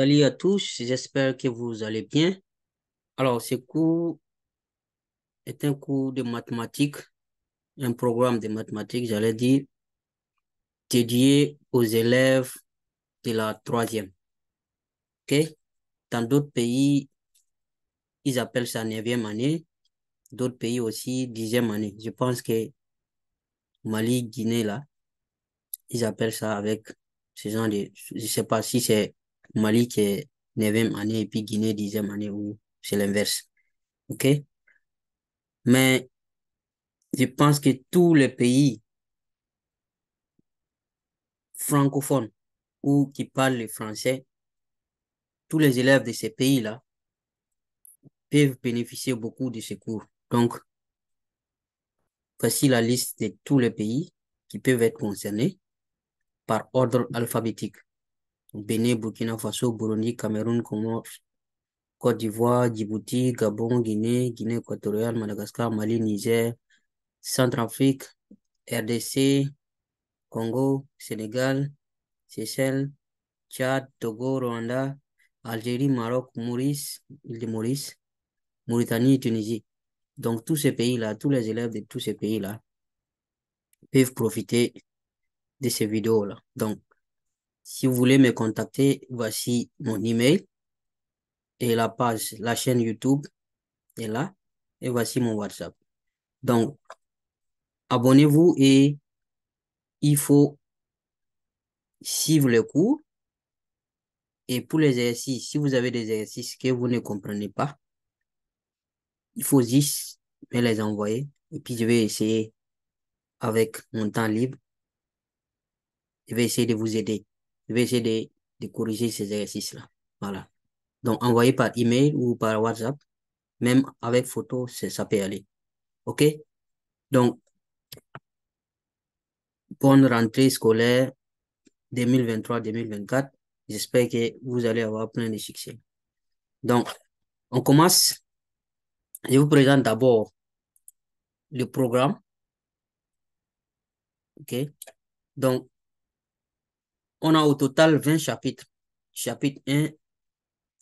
Salut à tous, j'espère que vous allez bien. Alors, ce cours est un cours de mathématiques, un programme de mathématiques, j'allais dire, dédié aux élèves de la troisième. ok Dans d'autres pays, ils appellent ça neuvième année, d'autres pays aussi dixième année. Je pense que Mali, Guinée, là, ils appellent ça avec ce genre de... Je sais pas si c'est Mali qui est 9e année et puis Guinée 10e année ou c'est l'inverse. OK? Mais je pense que tous les pays francophones ou qui parlent le français, tous les élèves de ces pays-là peuvent bénéficier beaucoup de ce cours. Donc, voici la liste de tous les pays qui peuvent être concernés par ordre alphabétique. Bénin, Burkina Faso, Burundi, Cameroun, Comores, Côte d'Ivoire, Djibouti, Gabon, Guinée, Guinée équatoriale, Madagascar, Mali, Niger, Centrafrique, RDC, Congo, Sénégal, Seychelles, Tchad, Togo, Rwanda, Algérie, Maroc, Maurice, île de Maurice, Mauritanie Tunisie. Donc tous ces pays-là, tous les élèves de tous ces pays-là peuvent profiter de ces vidéos-là. Donc si vous voulez me contacter, voici mon email et la page, la chaîne YouTube est là et voici mon WhatsApp. Donc, abonnez-vous et il faut suivre le cours. Et pour les exercices, si vous avez des exercices que vous ne comprenez pas, il faut juste me les envoyer. Et puis, je vais essayer avec mon temps libre. Je vais essayer de vous aider je vais essayer de, corriger ces exercices-là. Voilà. Donc, envoyez par email ou par WhatsApp, même avec photo, ça peut aller. OK? Donc, bonne rentrée scolaire 2023-2024. J'espère que vous allez avoir plein de succès. Donc, on commence. Je vous présente d'abord le programme. OK? Donc, on a au total 20 chapitres. Chapitre 1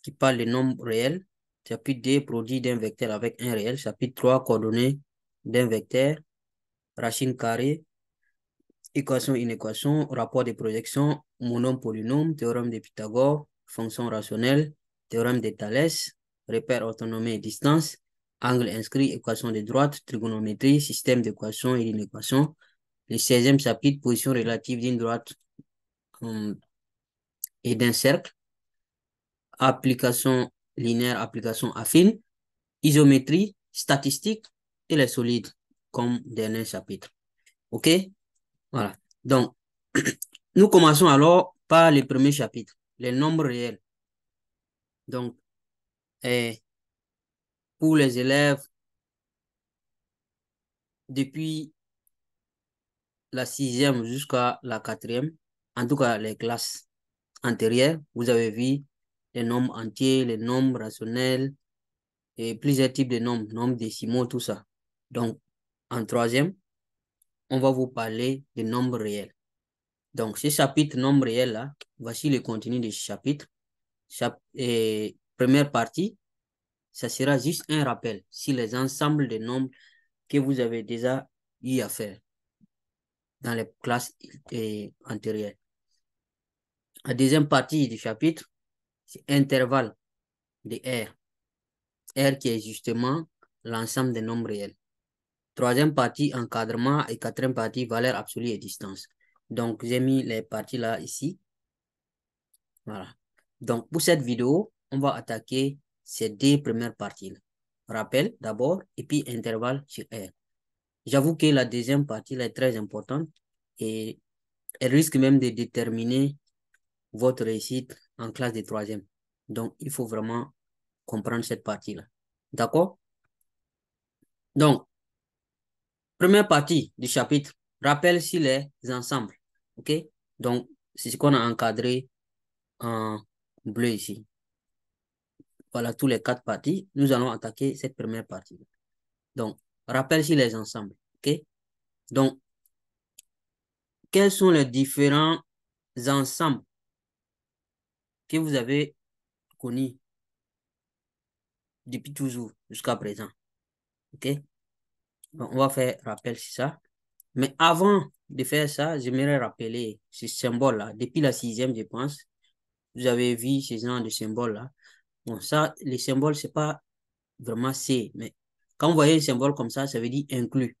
qui parle des nombres réels. Chapitre 2, produit d'un vecteur avec un réel. Chapitre 3, coordonnées d'un vecteur. Racine carrée. Équation, inéquation. Rapport de projection. Monome, polynôme. Théorème de Pythagore. Fonction rationnelle. Théorème de Thalès. Repère, autonomie et distance. Angle inscrit, équation de droite, trigonométrie, système d'équation et d'inéquation. Le 16e chapitre, position relative d'une droite Hmm. et d'un cercle, application linéaire, application affine, isométrie, statistique et les solides comme dernier chapitre. OK Voilà. Donc, nous commençons alors par le premier chapitre, les nombres réels. Donc, eh, pour les élèves, depuis la sixième jusqu'à la quatrième, en tout cas, les classes antérieures, vous avez vu les nombres entiers, les nombres rationnels et plusieurs types de nombres, nombres décimaux, tout ça. Donc, en troisième, on va vous parler des nombres réels. Donc, ce chapitre nombres réels là, voici le contenu du chapitre. et première partie, ça sera juste un rappel sur les ensembles de nombres que vous avez déjà eu à faire dans les classes antérieures. La deuxième partie du chapitre, c'est intervalle de R. R qui est justement l'ensemble des nombres réels. Troisième partie, encadrement. Et quatrième partie, valeur absolue et distance. Donc, j'ai mis les parties là, ici. Voilà. Donc, pour cette vidéo, on va attaquer ces deux premières parties. Rappel d'abord, et puis intervalle sur R. J'avoue que la deuxième partie là, est très importante et elle risque même de déterminer votre réussite en classe de troisième. Donc, il faut vraiment comprendre cette partie-là. D'accord Donc, première partie du chapitre, rappel sur les ensembles. OK Donc, c'est ce qu'on a encadré en bleu ici. Voilà tous les quatre parties. Nous allons attaquer cette première partie. Donc, rappel sur les ensembles. OK Donc, quels sont les différents ensembles que vous avez connu depuis toujours jusqu'à présent. OK? on va faire rappel sur ça. Mais avant de faire ça, j'aimerais rappeler ce symbole-là. Depuis la sixième, je pense, vous avez vu ces genre de symbole-là. Bon, ça, les symboles, c'est pas vraiment C, mais quand vous voyez un symbole comme ça, ça veut dire inclus.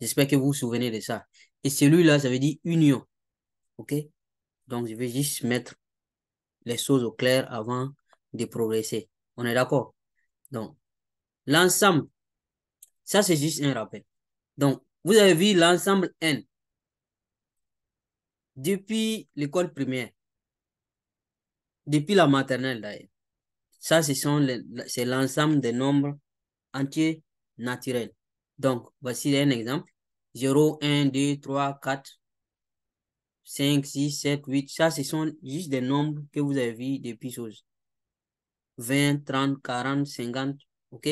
J'espère que vous vous souvenez de ça. Et celui-là, ça veut dire union. OK? Donc, je vais juste mettre les choses au clair avant de progresser. On est d'accord Donc, l'ensemble, ça c'est juste un rappel. Donc, vous avez vu l'ensemble N. Depuis l'école primaire, depuis la maternelle d'ailleurs, ça c'est l'ensemble des nombres entiers naturels. Donc, voici un exemple. 0, 1, 2, 3, 4, 5, 6, 7, 8, ça, ce sont juste des nombres que vous avez vus depuis chose. 20, 30, 40, 50, ok?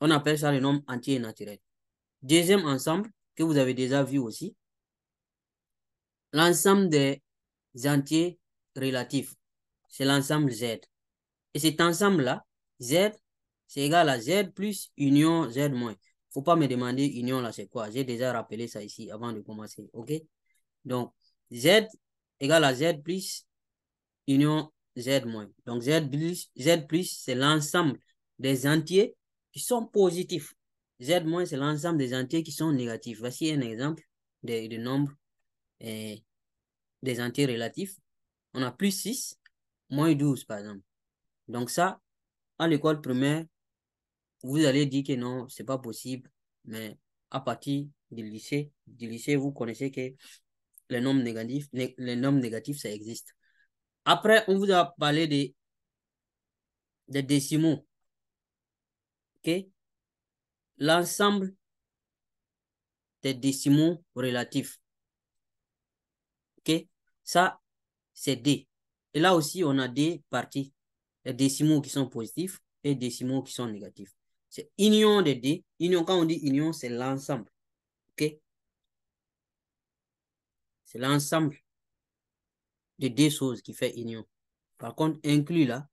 On appelle ça les nombres entiers naturels. naturel. Deuxième ensemble, que vous avez déjà vu aussi, l'ensemble des entiers relatifs, c'est l'ensemble Z. Et cet ensemble-là, Z, c'est égal à Z plus union Z moins. Faut pas me demander union là, c'est quoi. J'ai déjà rappelé ça ici avant de commencer, ok? Donc, Z égale à Z plus union Z moins. Donc, Z plus, Z plus c'est l'ensemble des entiers qui sont positifs. Z moins, c'est l'ensemble des entiers qui sont négatifs. Voici un exemple des de nombres eh, des entiers relatifs. On a plus 6, moins 12, par exemple. Donc ça, à l'école primaire, vous allez dire que non, c'est pas possible. Mais à partir du lycée, du lycée, vous connaissez que les nombres négatifs, les ça existe. Après, on vous a parlé des, des décimaux. OK? L'ensemble des décimaux relatifs. OK? Ça, c'est D. Et là aussi, on a des parties. Les décimaux qui sont positifs et les décimaux qui sont négatifs. C'est union des D. Union, quand on dit union, c'est l'ensemble. OK? C'est l'ensemble de deux choses qui fait union. Par contre, inclus là,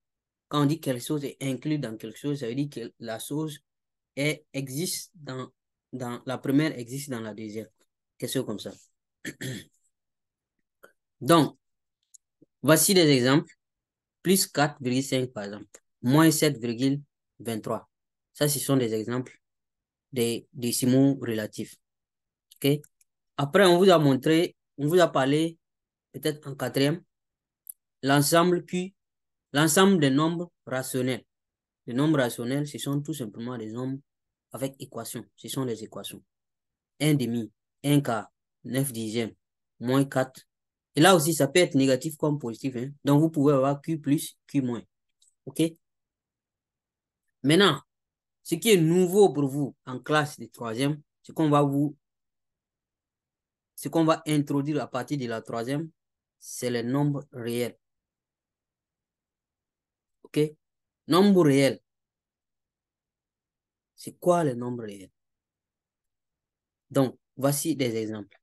quand on dit quelque chose est inclus dans quelque chose, ça veut dire que la chose est, existe dans, dans la première, existe dans la deuxième. Quelque chose comme ça. Donc, voici des exemples. Plus 4,5 par exemple. Moins 7,23. Ça, ce sont des exemples des décimaux relatifs. OK? Après, on vous a montré on vous a parlé peut-être en quatrième, l'ensemble Q, l'ensemble des nombres rationnels. Les nombres rationnels, ce sont tout simplement des nombres avec équations. Ce sont des équations. 1 demi, 1 quart, 9 dixièmes, moins 4. Et là aussi, ça peut être négatif comme positif. Hein. Donc, vous pouvez avoir Q plus, Q moins. OK Maintenant, ce qui est nouveau pour vous en classe de troisième, c'est qu'on va vous ce qu'on va introduire à partir de la troisième, c'est le nombre réel. OK Nombre réel. C'est quoi le nombre réel Donc, voici des exemples.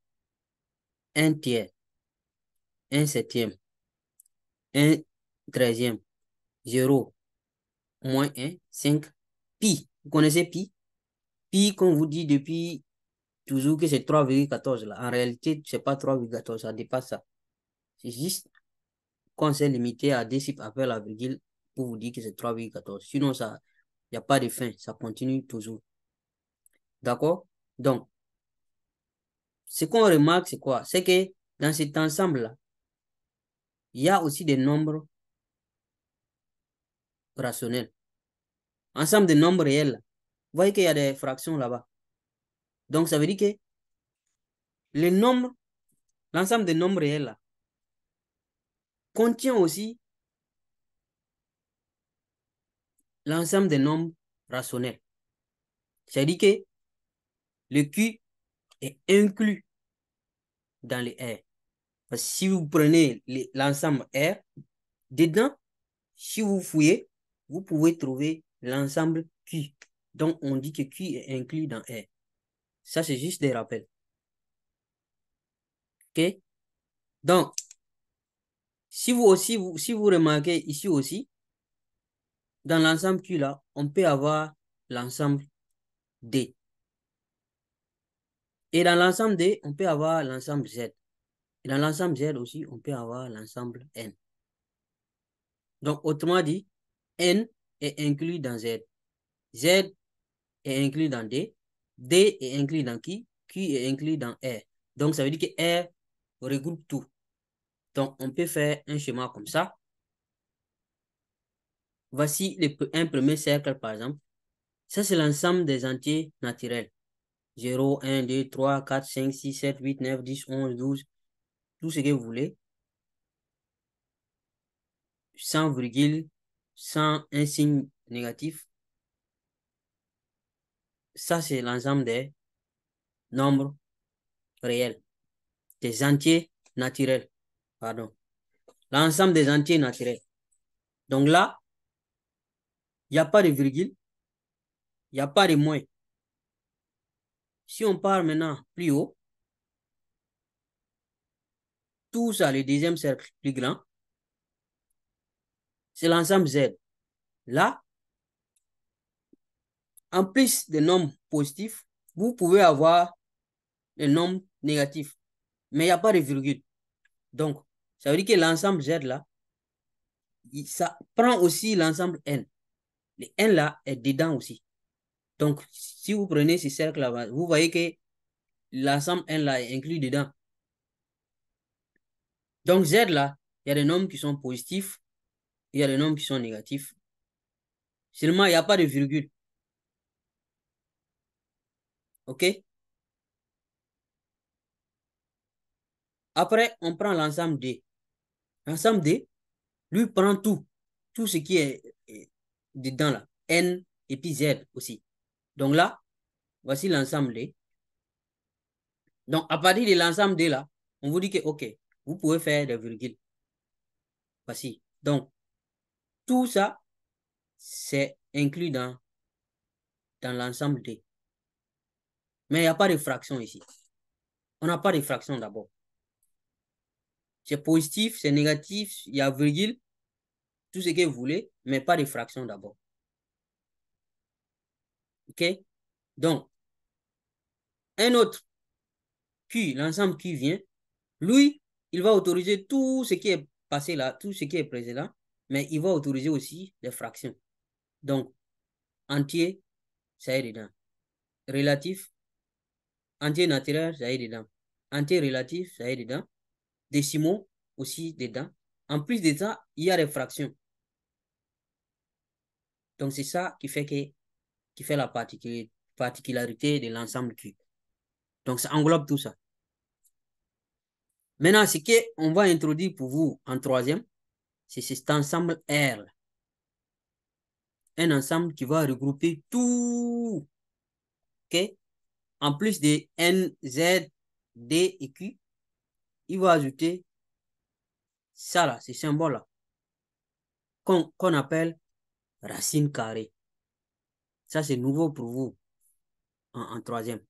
Un tiers, un septième, un treizième, zéro, moins un, cinq, pi. Vous connaissez pi Pi, qu'on vous dit depuis toujours que c'est 3,14 là. En réalité, c'est pas 3,14, ça dépasse ça. C'est juste qu'on s'est limité à 10 après la virgule pour vous dire que c'est 3,14. Sinon, ça, il n'y a pas de fin, ça continue toujours. D'accord Donc, ce qu'on remarque, c'est quoi C'est que dans cet ensemble-là, il y a aussi des nombres rationnels. Ensemble de nombres réels. Vous voyez qu'il y a des fractions là-bas. Donc, ça veut dire que l'ensemble des nombres réels contient aussi l'ensemble des nombres rationnels. Ça à dire que le Q est inclus dans les R. si vous prenez l'ensemble R, dedans, si vous fouillez, vous pouvez trouver l'ensemble Q. Donc, on dit que Q est inclus dans R. Ça, c'est juste des rappels. OK? Donc, si vous aussi, si vous remarquez ici aussi, dans l'ensemble Q là, on peut avoir l'ensemble D. Et dans l'ensemble D, on peut avoir l'ensemble Z. Et dans l'ensemble Z aussi, on peut avoir l'ensemble N. Donc, autrement dit, N est inclus dans Z. Z est inclus dans D. D est inclus dans qui Q est inclus dans R. Donc, ça veut dire que R regroupe tout. Donc, on peut faire un schéma comme ça. Voici les, un premier cercle, par exemple. Ça, c'est l'ensemble des entiers naturels. 0, 1, 2, 3, 4, 5, 6, 7, 8, 9, 10, 11, 12, tout ce que vous voulez. 100 virgule, sans un signe négatif, ça, c'est l'ensemble des nombres réels, des entiers naturels. Pardon. L'ensemble des entiers naturels. Donc là, il n'y a pas de virgule, il n'y a pas de moins. Si on part maintenant plus haut, tout ça, le deuxième cercle plus grand, c'est l'ensemble Z. Là, en plus des nombres positifs, vous pouvez avoir les nombres négatifs. Mais il n'y a pas de virgule. Donc, ça veut dire que l'ensemble Z là, ça prend aussi l'ensemble N. Le N là est dedans aussi. Donc, si vous prenez ce cercle là, vous voyez que l'ensemble N là est inclus dedans. Donc, Z là, il y a des nombres qui sont positifs, il y a des nombres qui sont négatifs. Seulement, il n'y a pas de virgule. OK Après, on prend l'ensemble D. L'ensemble D, lui, prend tout. Tout ce qui est euh, dedans là. N et puis Z aussi. Donc là, voici l'ensemble D. Donc, à partir de l'ensemble D là, on vous dit que, OK, vous pouvez faire des virgules. Voici. Donc, tout ça, c'est inclus dans, dans l'ensemble D. Mais il n'y a pas de fraction ici. On n'a pas de fraction d'abord. C'est positif, c'est négatif, il y a virgule, tout ce que vous voulez, mais pas de fraction d'abord. OK Donc, un autre Q, l'ensemble Q vient, lui, il va autoriser tout ce qui est passé là, tout ce qui est présent là, mais il va autoriser aussi les fractions. Donc, entier, ça est dedans. Relatif, Entier naturel ça y est dedans. Entier relatif ça est dedans. Décimaux, aussi dedans. En plus de ça, il y a les fractions. Donc, c'est ça qui fait, que, qui fait la particularité de l'ensemble Q. Donc, ça englobe tout ça. Maintenant, ce qu'on va introduire pour vous en troisième, c'est cet ensemble R. Un ensemble qui va regrouper tout en plus de N, Z, D et Q, il va ajouter ça là, ce symbole là qu'on appelle racine carrée. Ça, c'est nouveau pour vous en, troisième.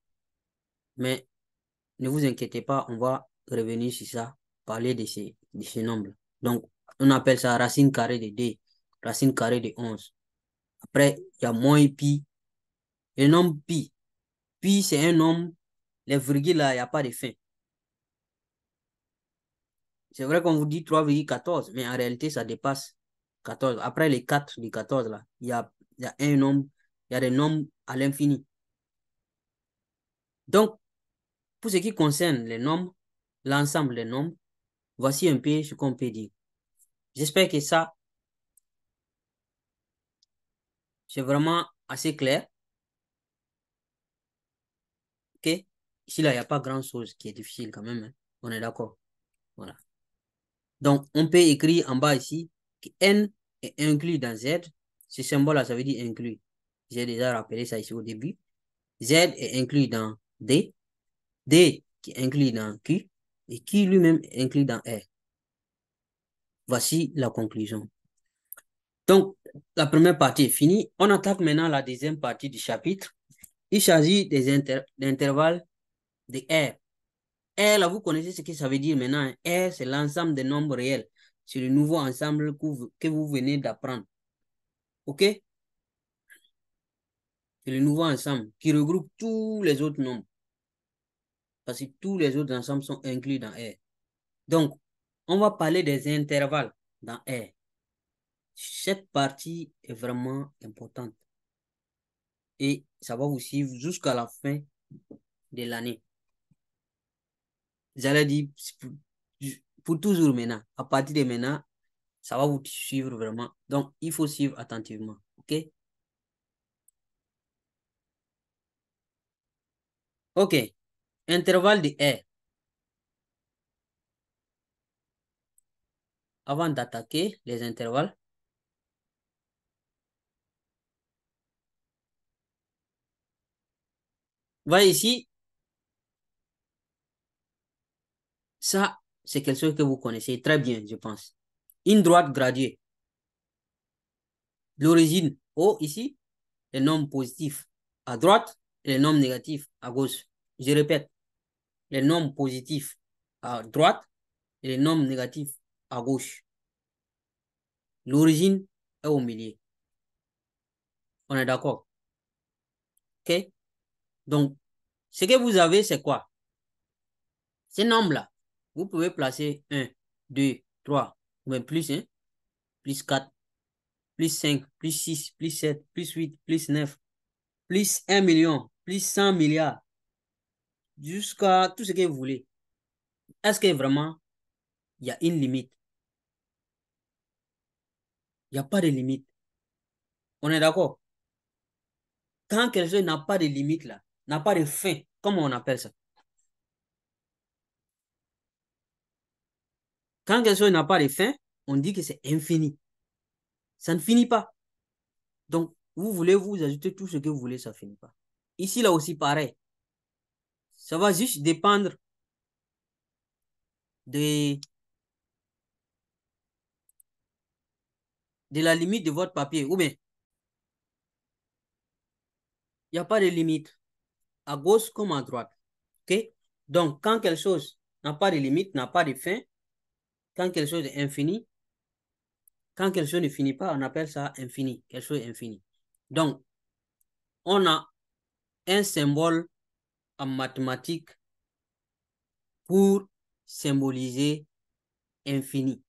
Mais ne vous inquiétez pas, on va revenir sur ça, parler de ces, de ces nombres. Donc, on appelle ça racine carrée de D, racine carrée de 11. Après, il y a moins pi. Le nombre pi, puis c'est un nombre. les virgules là, il n'y a pas de fin. C'est vrai qu'on vous dit 3, 14, mais en réalité, ça dépasse 14. Après les 4 du 14 là, il y a, y a un nombre, il y a des nombres à l'infini. Donc, pour ce qui concerne les nombres, l'ensemble des nombres, voici un peu ce qu'on peut dire. J'espère que ça, c'est vraiment assez clair. Ici, là, il n'y a pas grand-chose qui est difficile quand même. Hein. On est d'accord. Voilà. Donc, on peut écrire en bas ici que N est inclus dans Z. Ce symbole-là, ça veut dire inclus. J'ai déjà rappelé ça ici au début. Z est inclus dans D. D qui est inclus dans Q. Et Q lui-même est inclus dans R. Voici la conclusion. Donc, la première partie est finie. On attaque maintenant la deuxième partie du chapitre. Il s'agit des intervalles de R. R, vous connaissez ce que ça veut dire maintenant. Hein. R, c'est l'ensemble des nombres réels. C'est le nouveau ensemble que vous, que vous venez d'apprendre. OK C'est le nouveau ensemble qui regroupe tous les autres nombres. Parce que tous les autres ensembles sont inclus dans R. Donc, on va parler des intervalles dans R. Cette partie est vraiment importante. Et ça va vous suivre jusqu'à la fin de l'année. J'allais dire pour toujours maintenant, à partir de maintenant, ça va vous suivre vraiment. Donc, il faut suivre attentivement. OK? OK. Intervalle de R. Avant d'attaquer les intervalles, va ici Ça, c'est quelque chose que vous connaissez très bien, je pense. Une droite graduée. L'origine haut oh, ici, les nombres positif à droite, et les nombres négatif à gauche. Je répète, les nombres positifs à droite et les nombres négatifs à gauche. L'origine est au milieu. On est d'accord? OK? Donc, ce que vous avez, c'est quoi? Ces nombres-là, vous pouvez placer 1, 2, 3, ou même plus, 1, hein, plus 4, plus 5, plus 6, plus 7, plus 8, plus 9, plus 1 million, plus 100 milliards, jusqu'à tout ce que vous voulez. Est-ce que vraiment, il y a une limite Il n'y a pas de limite. On est d'accord Quand quelqu'un n'a pas de limite, là, n'a pas de fin, comment on appelle ça Quand quelque chose n'a pas de fin, on dit que c'est infini. Ça ne finit pas. Donc, vous voulez vous ajouter tout ce que vous voulez, ça ne finit pas. Ici, là aussi, pareil. Ça va juste dépendre de, de la limite de votre papier. Ou bien, il n'y a pas de limite à gauche comme à droite. ok Donc, quand quelque chose n'a pas de limite, n'a pas de fin, quand quelque chose est infini, quand quelque chose ne finit pas, on appelle ça infini, quelque chose est infini. Donc, on a un symbole en mathématiques pour symboliser infini.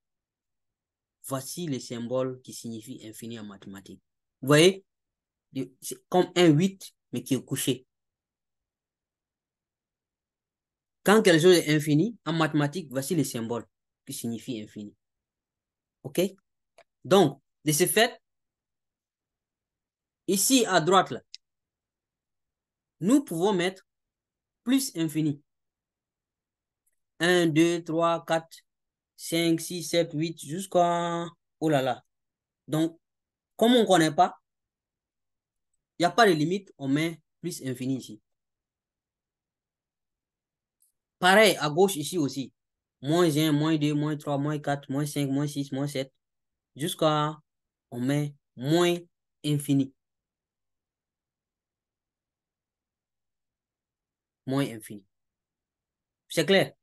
Voici le symbole qui signifie infini en mathématiques. Vous voyez, c'est comme un 8, mais qui est couché. Quand quelque chose est infini, en mathématiques, voici le symbole qui signifie infini. OK Donc, de ce fait, ici à droite, nous pouvons mettre plus infini. 1, 2, 3, 4, 5, 6, 7, 8, jusqu'à... Oh là là. Donc, comme on ne connaît pas, il n'y a pas de limite, on met plus infini ici. Pareil, à gauche ici aussi moins 1, moins 2, moins 3, moins 4, moins 5, moins 6, moins 7, jusqu'à, on met moins infini. Moins infini. C'est clair?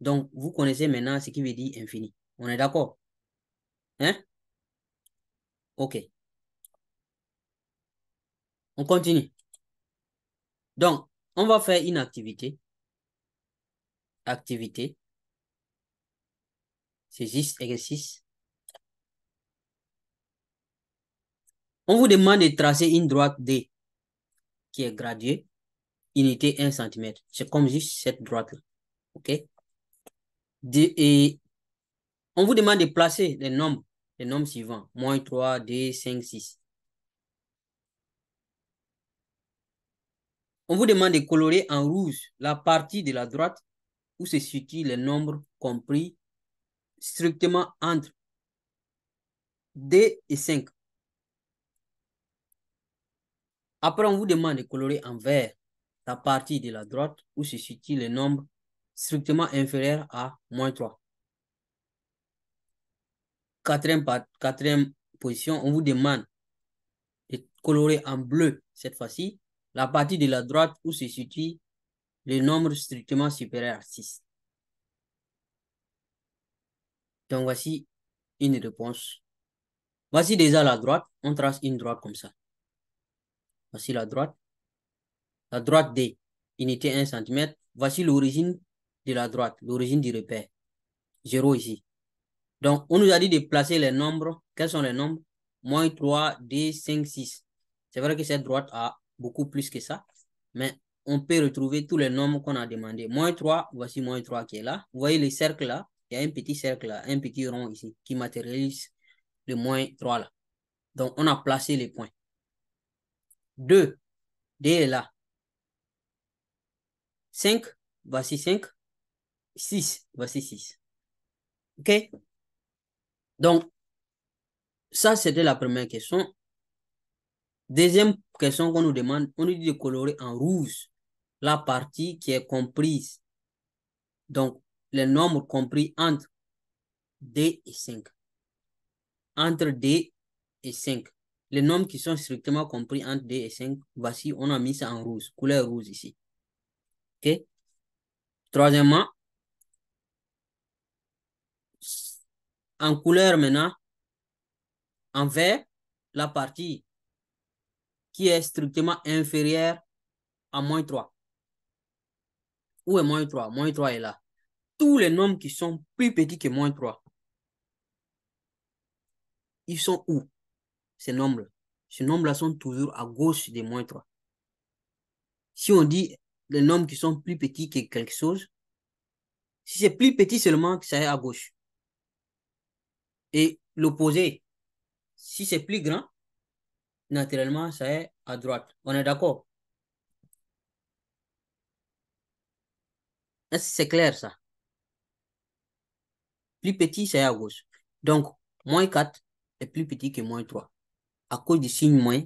Donc, vous connaissez maintenant ce qui veut dire infini. On est d'accord? Hein? OK. On continue. Donc, on va faire une activité. Activité. C'est juste exercice. On vous demande de tracer une droite D qui est graduée, unité 1 cm. C'est comme juste cette droite-là. OK? et on vous demande de placer les nombres, les nombres suivants. Moins 3, D, 5, 6. On vous demande de colorer en rouge la partie de la droite où se situent les nombres compris strictement entre 2 et 5. Après, on vous demande de colorer en vert la partie de la droite où se situe le nombre strictement inférieur à moins 3. Quatrième, quatrième position, on vous demande de colorer en bleu cette fois-ci la partie de la droite où se situe le nombre strictement supérieur à 6. Donc voici une réponse. Voici déjà la droite. On trace une droite comme ça. Voici la droite. La droite D, unité 1 cm. Voici l'origine de la droite, l'origine du repère. 0 ici. Donc, on nous a dit de placer les nombres. Quels sont les nombres Moins 3, D, 5, 6. C'est vrai que cette droite a beaucoup plus que ça, mais on peut retrouver tous les nombres qu'on a demandé. Moins 3, voici moins 3 qui est là. Vous voyez les cercles là il y a un petit cercle un petit rond ici qui matérialise le moins 3 là. Donc, on a placé les points. 2, D est là. 5, voici 5. 6, voici 6. OK? Donc, ça, c'était la première question. Deuxième question qu'on nous demande, on nous dit de colorer en rouge la partie qui est comprise. Donc, les nombre compris entre D et 5. Entre D et 5. Les nombres qui sont strictement compris entre D et 5, voici, on a mis ça en rouge, couleur rouge ici. OK? Troisièmement, en couleur maintenant, en vert, la partie qui est strictement inférieure à moins 3. Où est moins 3? Moins 3 est là tous les nombres qui sont plus petits que moins 3, ils sont où Ces nombres. Ces nombres-là sont toujours à gauche des moins 3. Si on dit les nombres qui sont plus petits que quelque chose, si c'est plus petit seulement, ça est à gauche. Et l'opposé, si c'est plus grand, naturellement, ça est à droite. On est d'accord Est-ce que c'est clair ça plus petit, c'est à gauche. Donc, moins 4 est plus petit que moins 3. À cause du signe moins,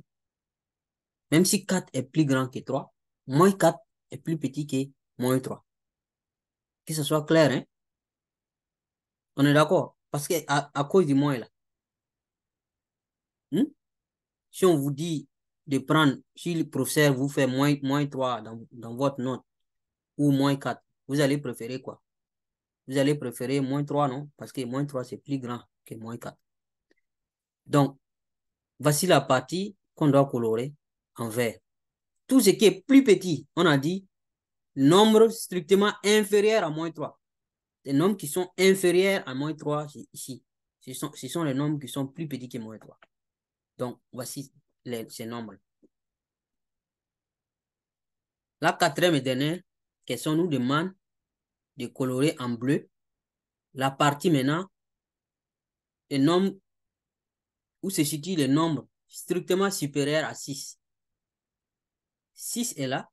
même si 4 est plus grand que 3, moins 4 est plus petit que moins 3. Que ce soit clair, hein? On est d'accord? Parce que à, cause du moins là. Hmm? Si on vous dit de prendre, si le professeur vous fait moins, moins 3 dans, dans votre note ou moins 4, vous allez préférer quoi? vous allez préférer moins 3, non Parce que moins 3, c'est plus grand que moins 4. Donc, voici la partie qu'on doit colorer en vert. Tout ce qui est plus petit, on a dit nombre strictement inférieur à moins 3. Les nombres qui sont inférieurs à moins 3, ici. Ce sont, ce sont, les nombres qui sont plus petits que moins 3. Donc, voici ces nombres. La quatrième et dernière question nous demande de colorer en bleu. La partie maintenant, le nombre où se situe le nombre strictement supérieur à 6. 6 est là.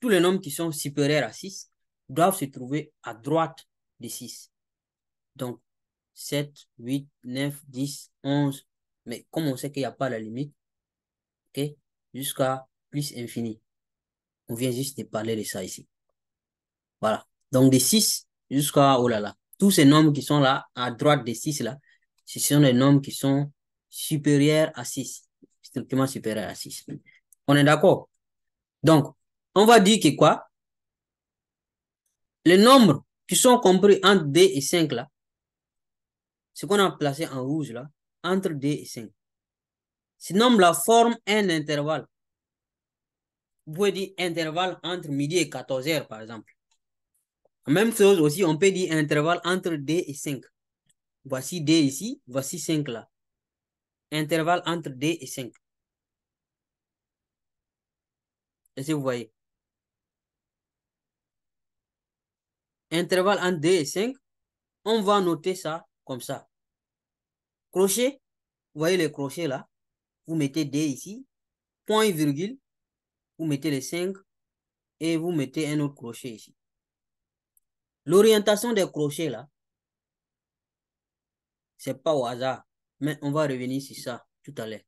Tous les nombres qui sont supérieurs à 6 doivent se trouver à droite de 6. Donc, 7, 8, 9, 10, 11. Mais comme on sait qu'il n'y a pas la limite, okay, jusqu'à plus infini. On vient juste de parler de ça ici. Voilà. Donc, de 6 jusqu'à oh là là. Tous ces nombres qui sont là, à droite des 6 là, ce sont les nombres qui sont supérieurs à 6. Strictement supérieurs à 6. On est d'accord? Donc, on va dire que quoi? Les nombres qui sont compris entre D et 5 là, ce qu'on a placé en rouge là, entre D et 5. Ces nombres-là forment un intervalle. Vous pouvez dire intervalle entre midi et 14 heures, par exemple. Même chose aussi, on peut dire intervalle entre D et 5. Voici D ici, voici 5 là. Intervalle entre D et 5. Est-ce vous voyez? Intervalle entre D et 5, on va noter ça comme ça. Crochet, vous voyez le crochet là. Vous mettez D ici, point virgule, vous mettez le 5 et vous mettez un autre crochet ici. L'orientation des crochets, là, ce n'est pas au hasard, mais on va revenir sur ça tout à l'heure.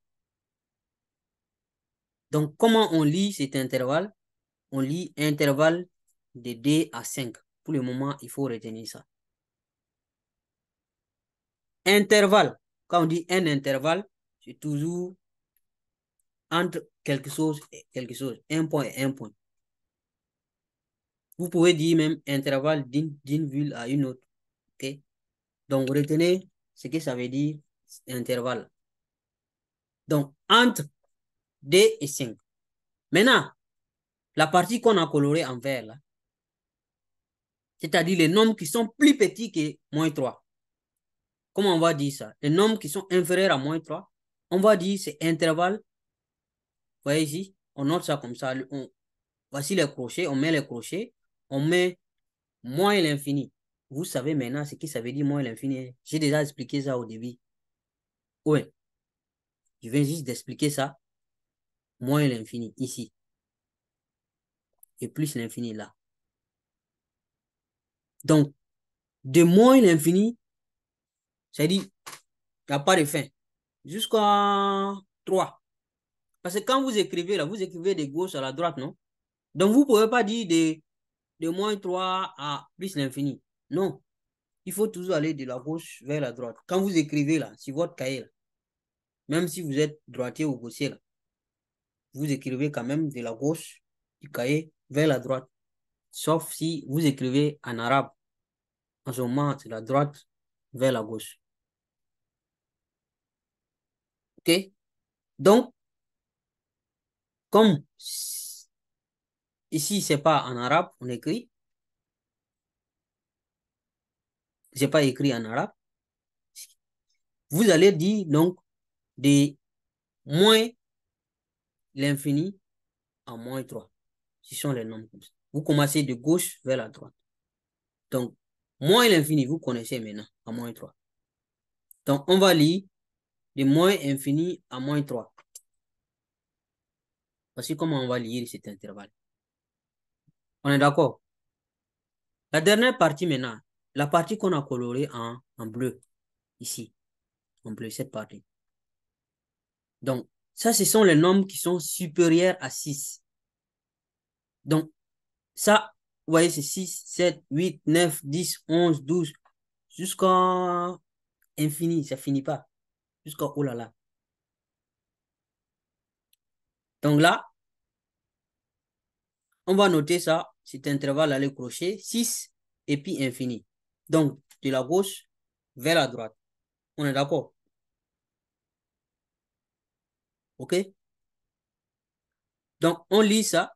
Donc, comment on lit cet intervalle On lit intervalle de 2 à 5. Pour le moment, il faut retenir ça. Intervalle. Quand on dit un intervalle, c'est toujours entre quelque chose et quelque chose, un point et un point. Vous pouvez dire même intervalle d'une ville à une autre. ok Donc, retenez ce que ça veut dire intervalle. Donc, entre 2 et 5. Maintenant, la partie qu'on a colorée en vert, c'est-à-dire les nombres qui sont plus petits que moins 3. Comment on va dire ça Les nombres qui sont inférieurs à moins 3, on va dire c'est intervalle. Vous voyez ici, on note ça comme ça. voici les crochets, on met les crochets on met moins l'infini. Vous savez maintenant ce que ça veut dire moins l'infini. J'ai déjà expliqué ça au début. Oui. Je viens juste d'expliquer ça. Moins l'infini ici. Et plus l'infini là. Donc, de moins l'infini, c'est-à-dire n'y a pas de fin. Jusqu'à 3. Parce que quand vous écrivez là, vous écrivez de gauche à la droite, non? Donc, vous ne pouvez pas dire de de moins 3 à plus l'infini. Non. Il faut toujours aller de la gauche vers la droite. Quand vous écrivez là, sur votre cahier, même si vous êtes droitier ou gaucher, là, vous écrivez quand même de la gauche du cahier vers la droite. Sauf si vous écrivez en arabe. En ce moment, c'est la droite vers la gauche. OK? Donc, comme Ici, c'est pas en arabe, on écrit. J'ai pas écrit en arabe. Vous allez dire donc de moins l'infini à moins 3. Ce sont les nombres. Vous commencez de gauche vers la droite. Donc, moins l'infini, vous connaissez maintenant, à moins 3. Donc, on va lire de moins l'infini à moins 3. Voici comment on va lire cet intervalle. On est d'accord La dernière partie maintenant, la partie qu'on a colorée en, bleu, ici, en bleu, cette partie. Donc, ça, ce sont les nombres qui sont supérieurs à 6. Donc, ça, vous voyez, c'est 6, 7, 8, 9, 10, 11, 12, jusqu'à infini, ça finit pas. Jusqu'à oh là là. Donc là, on va noter ça, cet intervalle aller crochet, 6 et puis infini. Donc, de la gauche vers la droite. On est d'accord OK Donc, on lit ça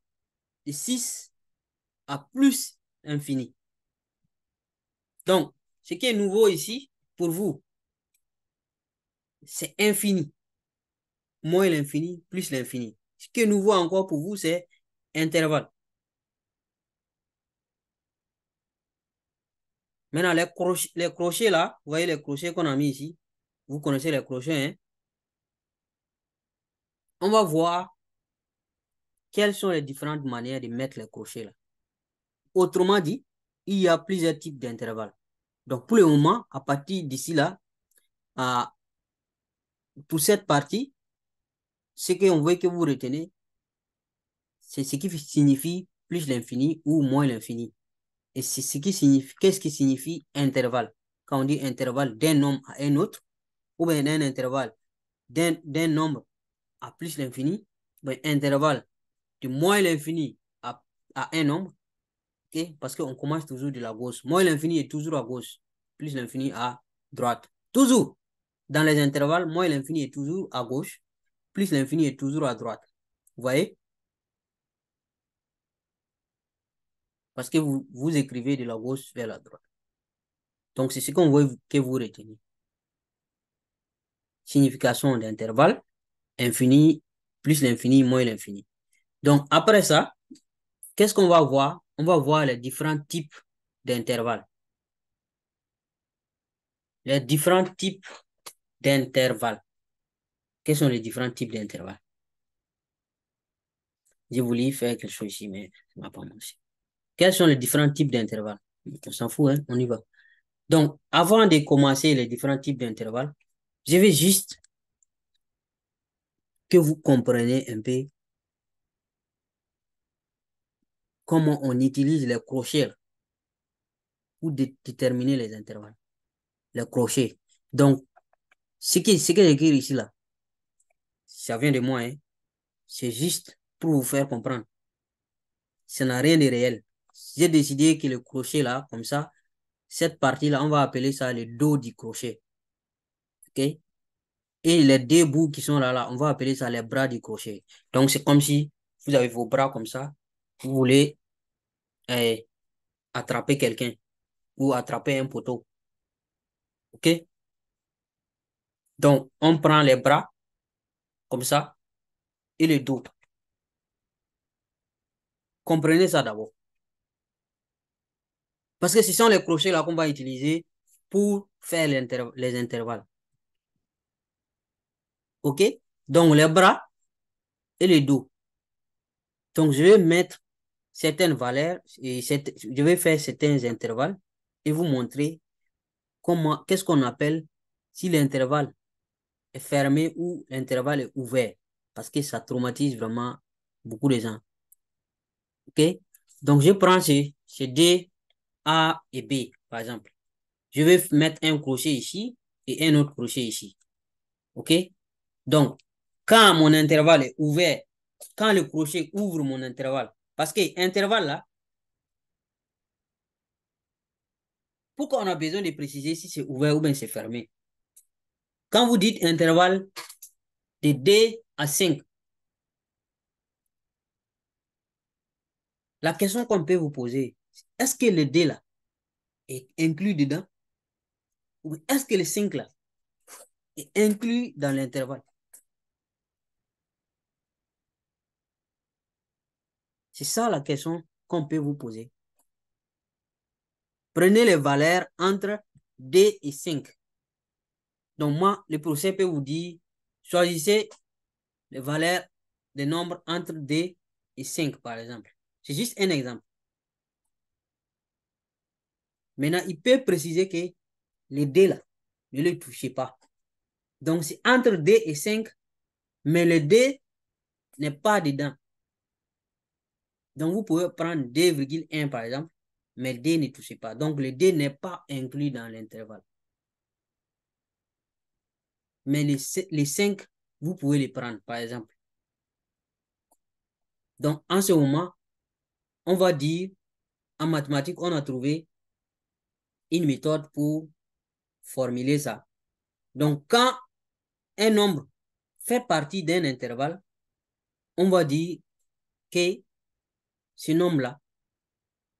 de 6 à plus infini. Donc, ce qui est nouveau ici pour vous, c'est infini. Moins l'infini, plus l'infini. Ce qui est nouveau encore pour vous, c'est intervalle. Maintenant, les, crochets là, vous voyez les crochets qu'on a mis ici. Vous connaissez les crochets, hein? On va voir quelles sont les différentes manières de mettre les crochets là. Autrement dit, il y a plusieurs types d'intervalles. Donc, pour le moment, à partir d'ici là, à, pour cette partie, ce qu'on veut que vous retenez, c'est ce qui signifie plus l'infini ou moins l'infini. Et c'est ce qui signifie, qu'est-ce qui signifie intervalle Quand on dit intervalle d'un nombre à un autre, ou bien un intervalle d'un nombre à plus l'infini, ou ben, intervalle du moins l'infini à, un nombre, parce qu'on commence toujours de la gauche. Moins l'infini est toujours à gauche, plus l'infini à droite. Toujours dans les intervalles, moins l'infini est toujours à gauche, plus l'infini est toujours à droite. Vous voyez Parce que vous, écrivez de la gauche vers la droite. Donc, c'est ce qu'on veut que vous retenez. Signification d'intervalle, infini, plus l'infini, moins l'infini. Donc, après ça, qu'est-ce qu'on va voir On va voir les différents types d'intervalles. Les différents types d'intervalles. Quels sont les différents types d'intervalles Je voulu faire quelque chose ici, mais ça ne m'a pas marché. Quels sont les différents types d'intervalles On s'en fout, hein, on y va. Donc, avant de commencer les différents types d'intervalles, je veux juste que vous compreniez un peu comment on utilise les crochets pour déterminer les intervalles. Les crochets. Donc, ce que, ce que j'écris ici, là, ça vient de moi. Hein. C'est juste pour vous faire comprendre. Ça n'a rien de réel j'ai décidé que le crochet là, comme ça, cette partie-là, on va appeler ça le dos du crochet. OK Et les deux bouts qui sont là, là, on va appeler ça les bras du crochet. Donc, c'est comme si vous avez vos bras comme ça, vous voulez eh, attraper quelqu'un ou attraper un poteau. OK Donc, on prend les bras comme ça et le dos. Comprenez ça d'abord. Parce que ce sont les crochets là qu'on va utiliser pour faire les intervalles. OK Donc, les bras et les dos. Donc, je vais mettre certaines valeurs, et je vais faire certains intervalles et vous montrer comment, qu'est-ce qu'on appelle si l'intervalle est fermé ou l'intervalle est ouvert. Parce que ça traumatise vraiment beaucoup de gens. OK Donc, je prends ces, ces deux a et B, par exemple. Je vais mettre un crochet ici et un autre crochet ici. OK Donc, quand mon intervalle est ouvert, quand le crochet ouvre mon intervalle, parce que intervalle là, pourquoi on a besoin de préciser si c'est ouvert ou bien c'est fermé Quand vous dites intervalle de 2 à 5, la question qu'on peut vous poser, est-ce que le D, là est inclus dedans? Ou est-ce que le 5 là est inclus dans l'intervalle? C'est ça la question qu'on peut vous poser. Prenez les valeurs entre D et 5. Donc moi, le procès peut vous dire, choisissez les valeurs des nombres entre D et 5, par exemple. C'est juste un exemple. Maintenant, il peut préciser que les D, là, ne le touchez pas. Donc, c'est entre D et 5, mais le D n'est pas dedans. Donc, vous pouvez prendre 2,1 par exemple, mais le D ne touchez pas. Donc, le D n'est pas inclus dans l'intervalle. Mais les, les 5, vous pouvez les prendre, par exemple. Donc, en ce moment, on va dire, en mathématiques, on a trouvé une méthode pour formuler ça. Donc, quand un nombre fait partie d'un intervalle, on va dire que ce nombre-là,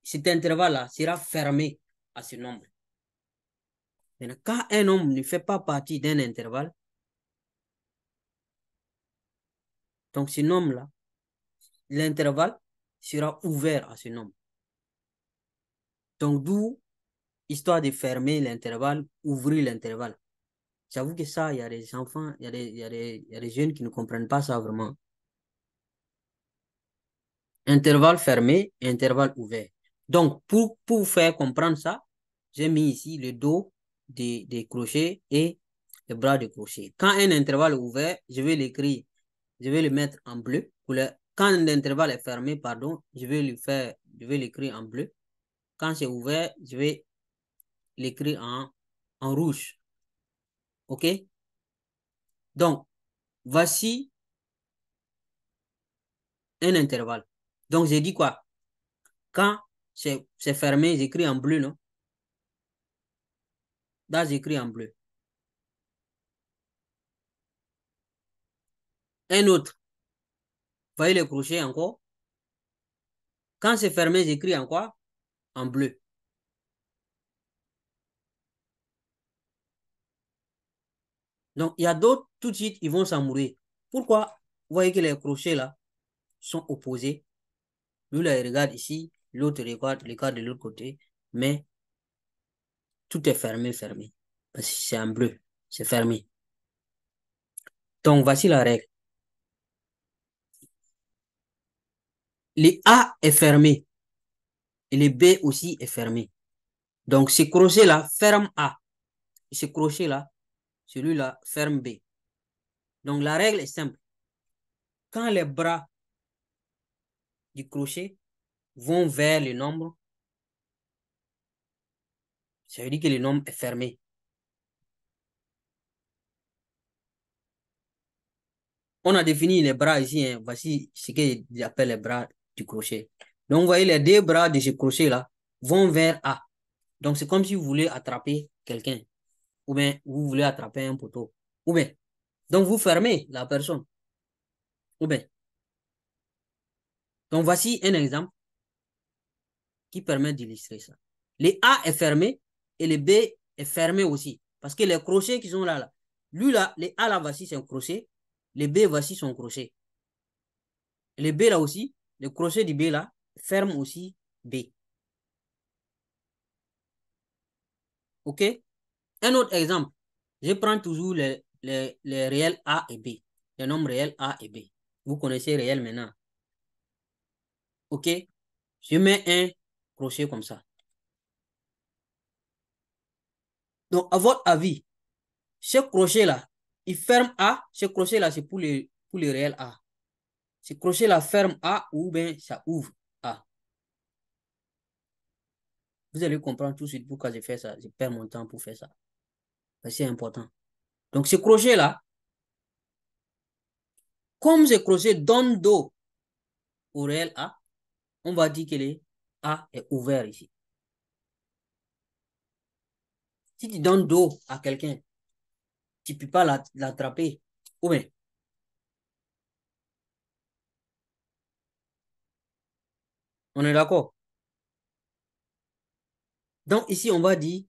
cet intervalle-là sera fermé à ce nombre. Maintenant, quand un nombre ne fait pas partie d'un intervalle, donc ce nombre-là, l'intervalle sera ouvert à ce nombre. Donc, d'où histoire de fermer l'intervalle, ouvrir l'intervalle. J'avoue que ça, il y a des enfants, il y, a des, y, a y a jeunes qui ne comprennent pas ça vraiment. Intervalle fermé, intervalle ouvert. Donc, pour, pour vous faire comprendre ça, j'ai mis ici le dos des, des crochets et le bras des crochets. Quand un intervalle est ouvert, je vais l'écrire, je vais le mettre en bleu. Quand l'intervalle est fermé, pardon, je vais faire, je vais l'écrire en bleu. Quand c'est ouvert, je vais l'écrit en, en rouge. OK Donc, voici un intervalle. Donc, j'ai dit quoi Quand c'est fermé, j'écris en bleu, non Là, j'écris en bleu. Un autre. Voyez le crochet encore Quand c'est fermé, j'écris en quoi En bleu. Donc, il y a d'autres, tout de suite, ils vont s'amourer. Pourquoi Vous voyez que les crochets là sont opposés. Lui, là, il regarde ici, l'autre regarde, regarde de l'autre côté, mais tout est fermé, fermé. Parce que c'est un bleu, c'est fermé. Donc, voici la règle. Le A est fermé et le B aussi est fermé. Donc, ces crochets là ferme A. Ce crochet-là celui-là, ferme B. Donc la règle est simple. Quand les bras du crochet vont vers le nombre, ça veut dire que le nombre est fermé. On a défini les bras ici. Hein. Voici ce qu'ils appellent les bras du crochet. Donc, vous voyez, les deux bras de ce crochet-là vont vers A. Donc, c'est comme si vous voulez attraper quelqu'un ou bien vous voulez attraper un poteau, ou bien, donc vous fermez la personne, ou bien. Donc voici un exemple qui permet d'illustrer ça. Le A est fermé et le B est fermé aussi, parce que les crochets qui sont là, là, lui là, les A là, voici c'est un crochet, Les B voici son crochet. Les B là aussi, le crochet du B là, ferme aussi B. OK un autre exemple, je prends toujours les, les, réels A et B, les nombres réels A et B. Vous connaissez réel maintenant. OK Je mets un crochet comme ça. Donc, à votre avis, ce crochet-là, il ferme A, ce crochet-là, c'est pour les pour réel A. Ce crochet-là ferme A ou bien ça ouvre A. Vous allez comprendre tout de suite pourquoi j'ai fait ça. Je perds mon temps pour faire ça. Ben, c'est important. Donc, ce crochet-là, comme ce crochet donne dos au réel A, on va dire que le A est ouvert ici. Si tu donnes dos à quelqu'un, tu ne peux pas l'attraper. Ou on est d'accord? Donc, ici, on va dire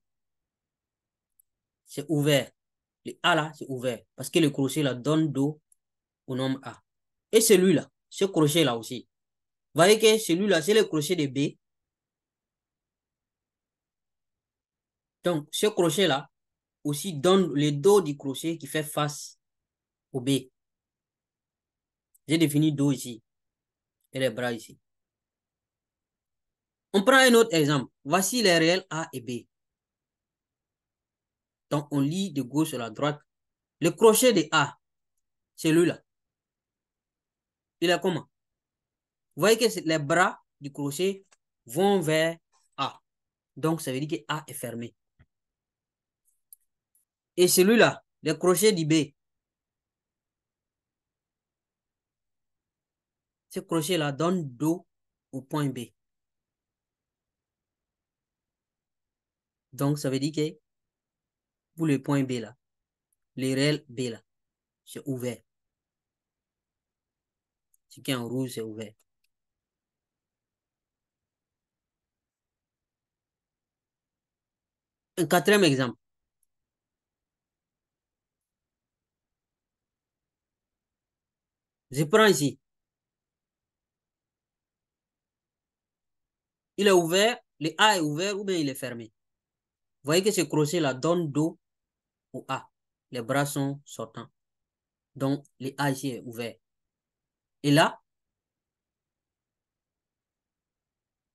c'est ouvert. Le A là, c'est ouvert. Parce que le crochet là donne Do au nombre A. Et celui-là, ce crochet là aussi. Vous voyez que celui-là, c'est le crochet de B. Donc, ce crochet là aussi donne le dos du crochet qui fait face au B. J'ai défini Do ici et les bras ici. On prend un autre exemple. Voici les réels A et B. Donc, on lit de gauche à la droite. Le crochet de A, celui-là, il est comment Vous voyez que les bras du crochet vont vers A. Donc, ça veut dire que A est fermé. Et celui-là, le crochet du B, ce crochet-là donne Do au point B. Donc, ça veut dire que pour le point B là. les B là. C'est ouvert. Ce qui est en rouge, c'est ouvert. Un quatrième exemple. Je prends ici. Il est ouvert, le A est ouvert ou bien il est fermé. voyez que ce crochet là donne dos ou A. Les bras sont sortants. Donc, les A ici est ouvert. Et là,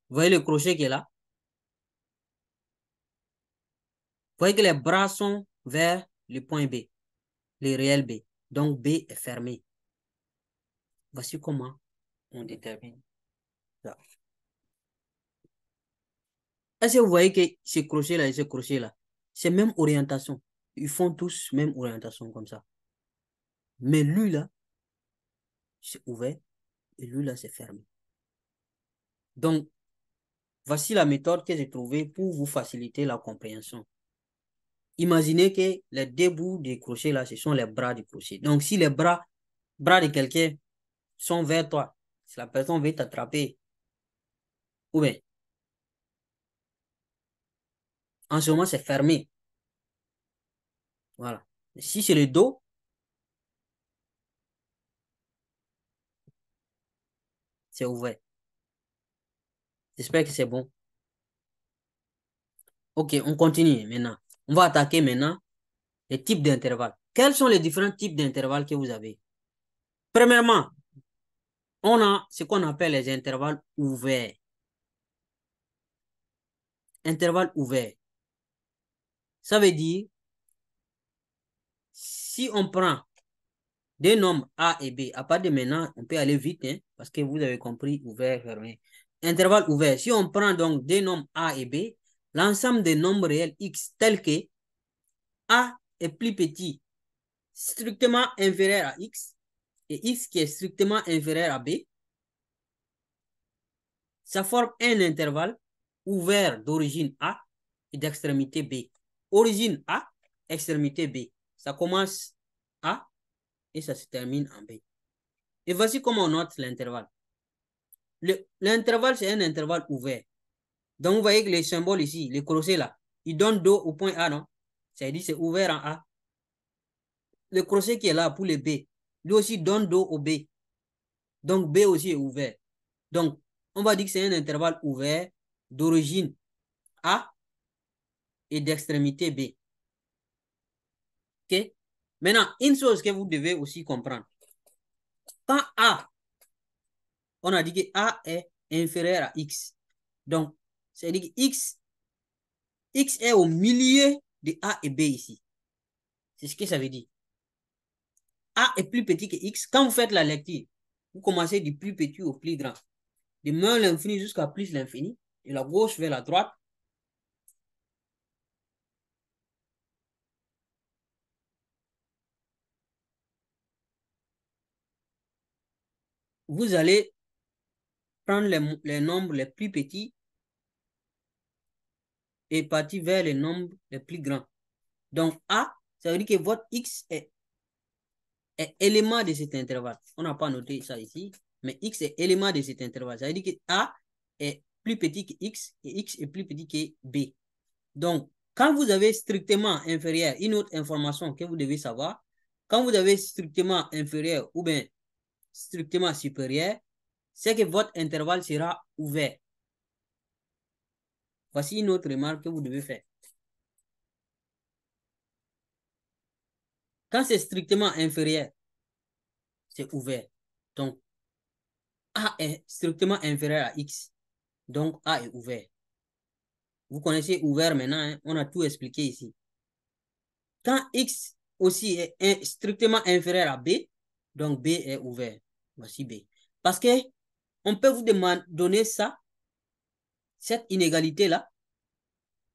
vous voyez le crochet qui est là. Vous voyez que les bras sont vers le point B, le réel B. Donc, B est fermé. Voici comment on détermine ça. Est-ce que vous voyez que ce crochet-là et ce crochet-là, c'est même orientation ils font tous même orientation comme ça. Mais lui là, c'est ouvert et lui là, c'est fermé. Donc, voici la méthode que j'ai trouvée pour vous faciliter la compréhension. Imaginez que les deux bouts du crochet là, ce sont les bras du crochet. Donc, si les bras, bras de quelqu'un sont vers toi, si la personne veut t'attraper, ou en ce moment, c'est fermé. Voilà. Si c'est le dos, c'est ouvert. J'espère que c'est bon. Ok, on continue maintenant. On va attaquer maintenant les types d'intervalles. Quels sont les différents types d'intervalles que vous avez Premièrement, on a ce qu'on appelle les intervalles ouverts. Intervalles ouverts. Ça veut dire si on prend des nombres A et B, à part de maintenant, on peut aller vite, hein, parce que vous avez compris, ouvert, fermé. Intervalle ouvert. Si on prend donc des nombres A et B, l'ensemble des nombres réels X tels que A est plus petit, strictement inférieur à X, et X qui est strictement inférieur à B, ça forme un intervalle ouvert d'origine A et d'extrémité B. Origine A, extrémité B. Ça commence A et ça se termine en B. Et voici comment on note l'intervalle. L'intervalle, c'est un intervalle ouvert. Donc, vous voyez que les symboles ici, les crochets là, ils donnent dos au point A, non? Ça dit dire c'est ouvert en A. Le crochet qui est là pour le B, lui aussi donne dos au B. Donc, B aussi est ouvert. Donc, on va dire que c'est un intervalle ouvert d'origine A et d'extrémité B. Maintenant, une chose que vous devez aussi comprendre. Quand A, on a dit que A est inférieur à X. Donc, cest veut dire que X, X est au milieu de A et B ici. C'est ce que ça veut dire. A est plus petit que X. Quand vous faites la lecture, vous commencez du plus petit au plus grand. De moins l'infini jusqu'à plus l'infini. De la gauche vers la droite. vous allez prendre les, nombres les plus petits et partir vers les nombres les plus grands. Donc A, ça veut dire que votre X est, est élément de cet intervalle. On n'a pas noté ça ici, mais X est élément de cet intervalle. Ça veut dire que A est plus petit que X et X est plus petit que B. Donc, quand vous avez strictement inférieur une autre information que vous devez savoir, quand vous avez strictement inférieur ou bien strictement supérieur, c'est que votre intervalle sera ouvert. Voici une autre remarque que vous devez faire. Quand c'est strictement inférieur, c'est ouvert. Donc, A est strictement inférieur à X. Donc, A est ouvert. Vous connaissez ouvert maintenant, hein. on a tout expliqué ici. Quand X aussi est strictement inférieur à B, donc B est ouvert voici B. Parce que on peut vous demander, donner ça, cette inégalité-là,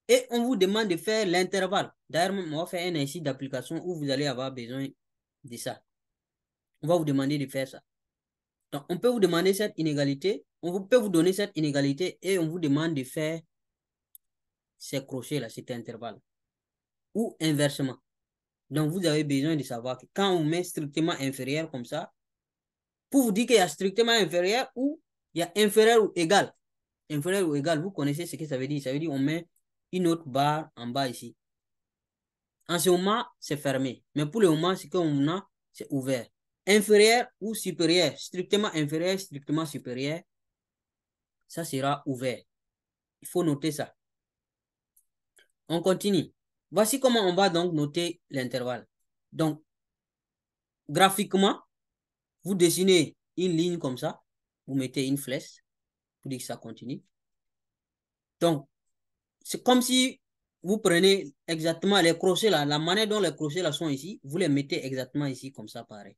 et on vous demande de faire l'intervalle. D'ailleurs, on va faire un exercice d'application où vous allez avoir besoin de ça. On va vous demander de faire ça. Donc, on peut vous demander cette inégalité, on vous peut vous donner cette inégalité et on vous demande de faire ces crochets-là, cet intervalle. Ou inversement. Donc, vous avez besoin de savoir que quand on met strictement inférieur comme ça, pour vous dire qu'il y a strictement inférieur ou il y a inférieur ou égal. Inférieur ou égal, vous connaissez ce que ça veut dire. Ça veut dire qu'on met une autre barre en bas ici. En ce moment, c'est fermé. Mais pour le moment, ce qu'on a, c'est ouvert. Inférieur ou supérieur, strictement inférieur, strictement supérieur, ça sera ouvert. Il faut noter ça. On continue. Voici comment on va donc noter l'intervalle. Donc, graphiquement, vous dessinez une ligne comme ça, vous mettez une flèche pour dire que ça continue. Donc, c'est comme si vous prenez exactement les crochets là, la manière dont les crochets là sont ici, vous les mettez exactement ici comme ça pareil.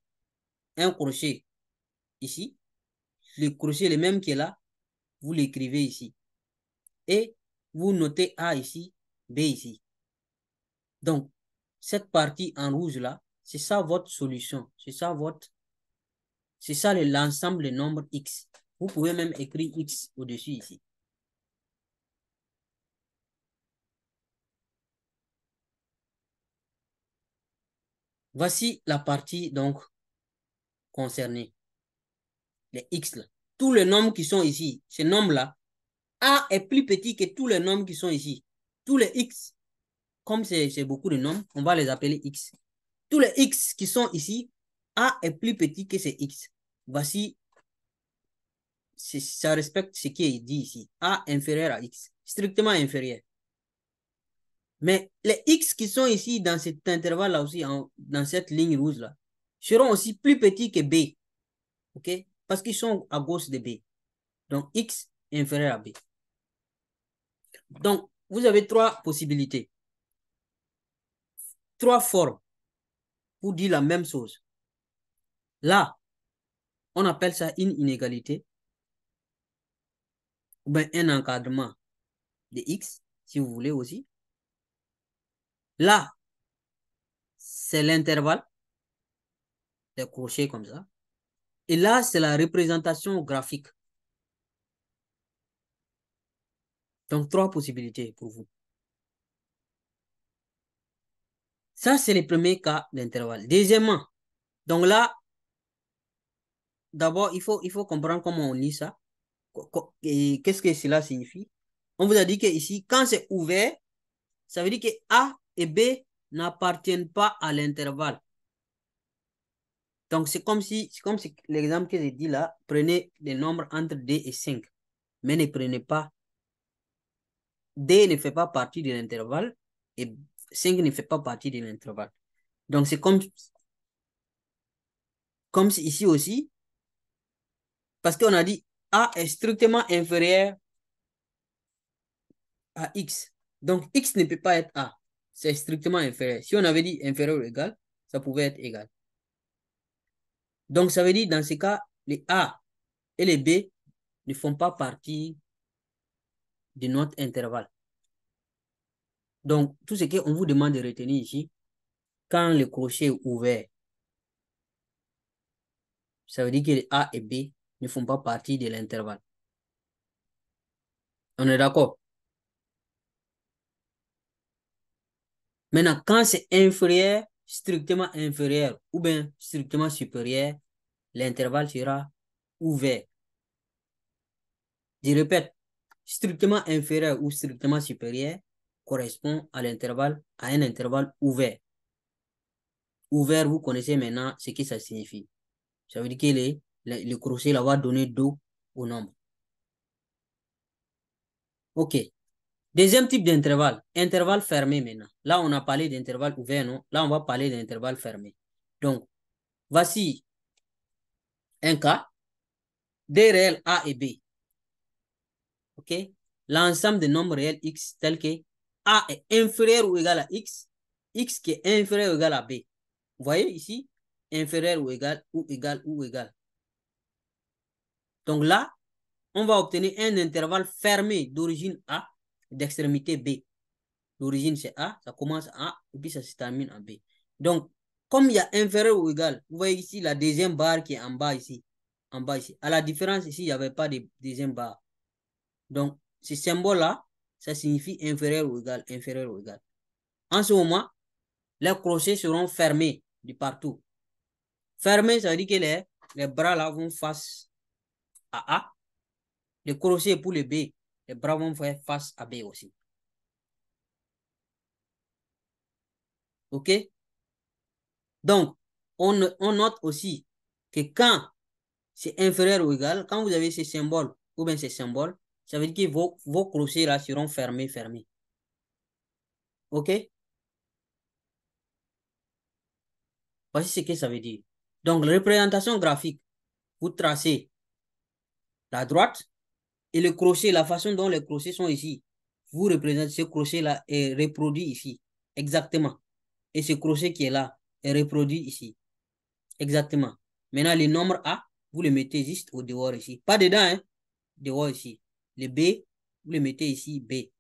Un crochet ici, le crochet le même qui est là, vous l'écrivez ici. Et vous notez A ici, B ici. Donc, cette partie en rouge là, c'est ça votre solution, c'est ça votre c'est ça l'ensemble des nombres x. Vous pouvez même écrire x au-dessus ici. Voici la partie donc concernée. Les x Tous les nombres qui sont ici, ces nombres-là, A est plus petit que tous les nombres qui sont ici. Tous les x, comme c'est beaucoup de nombres, on va les appeler x. Tous les x qui sont ici, A est plus petit que ces x. Voici, ça respecte ce qui est dit ici. A inférieur à X, strictement inférieur. Mais les X qui sont ici dans cet intervalle-là aussi, dans cette ligne rouge-là, seront aussi plus petits que B. OK Parce qu'ils sont à gauche de B. Donc, X inférieur à B. Donc, vous avez trois possibilités. Trois formes pour dire la même chose. Là, on appelle ça une inégalité ou bien un encadrement de X, si vous voulez aussi. Là, c'est l'intervalle, des crochets comme ça. Et là, c'est la représentation graphique. Donc, trois possibilités pour vous. Ça, c'est le premier cas d'intervalle. Deuxièmement, donc là, d'abord, il faut, il faut comprendre comment on lit ça. Et qu'est-ce que cela signifie On vous a dit que ici, quand c'est ouvert, ça veut dire que A et B n'appartiennent pas à l'intervalle. Donc, c'est comme si, c'est comme l'exemple que j'ai dit là, prenez les nombres entre D et 5, mais ne prenez pas. D ne fait pas partie de l'intervalle et 5 ne fait pas partie de l'intervalle. Donc, c'est comme, comme si ici aussi, parce qu'on a dit A est strictement inférieur à X. Donc, X ne peut pas être A. C'est strictement inférieur. Si on avait dit inférieur ou égal, ça pouvait être égal. Donc, ça veut dire, dans ce cas, les A et les B ne font pas partie de notre intervalle. Donc, tout ce qu'on vous demande de retenir ici, quand le crochet est ouvert, ça veut dire que les A et B ne font pas partie de l'intervalle. On est d'accord Maintenant, quand c'est inférieur, strictement inférieur ou bien strictement supérieur, l'intervalle sera ouvert. Je répète, strictement inférieur ou strictement supérieur correspond à l'intervalle, à un intervalle ouvert. Ouvert, vous connaissez maintenant ce que ça signifie. Ça veut dire qu'il est le crochet là va donner 2 au nombre. OK. Deuxième type d'intervalle, intervalle fermé maintenant. Là, on a parlé d'intervalle ouvert, non? Là, on va parler d'intervalle fermé. Donc, voici un cas. Des réels A et B. OK? L'ensemble des nombres réels X tels que A est inférieur ou égal à X, X qui est inférieur ou égal à B. Vous voyez ici? Inférieur ou égal ou égal ou égal. Donc là, on va obtenir un intervalle fermé d'origine A, d'extrémité B. L'origine c'est A, ça commence à A et puis ça se termine en B. Donc, comme il y a inférieur ou égal, vous voyez ici la deuxième barre qui est en bas ici. En bas ici. À la différence ici, il n'y avait pas de deuxième barre. Donc, ce symbole-là, ça signifie inférieur ou égal, inférieur ou égal. En ce moment, les crochets seront fermés de partout. Fermés, ça veut dire que les, les bras là vont face à A. Le crochet pour le B. le bravo vont faire face à B aussi. OK Donc, on, note aussi que quand c'est inférieur ou égal, quand vous avez ces symboles ou bien ces symboles, ça veut dire que vos, vos crochets là seront fermés, fermés. OK Voici ce que ça veut dire. Donc, la représentation graphique, vous tracez la droite, et le crochet, la façon dont les crochets sont ici, vous représentez ce crochet-là est reproduit ici, exactement. Et ce crochet qui est là est reproduit ici, exactement. Maintenant, les nombres A, vous les mettez juste au dehors ici. Pas dedans, hein? dehors ici. Les B, vous les mettez ici, B.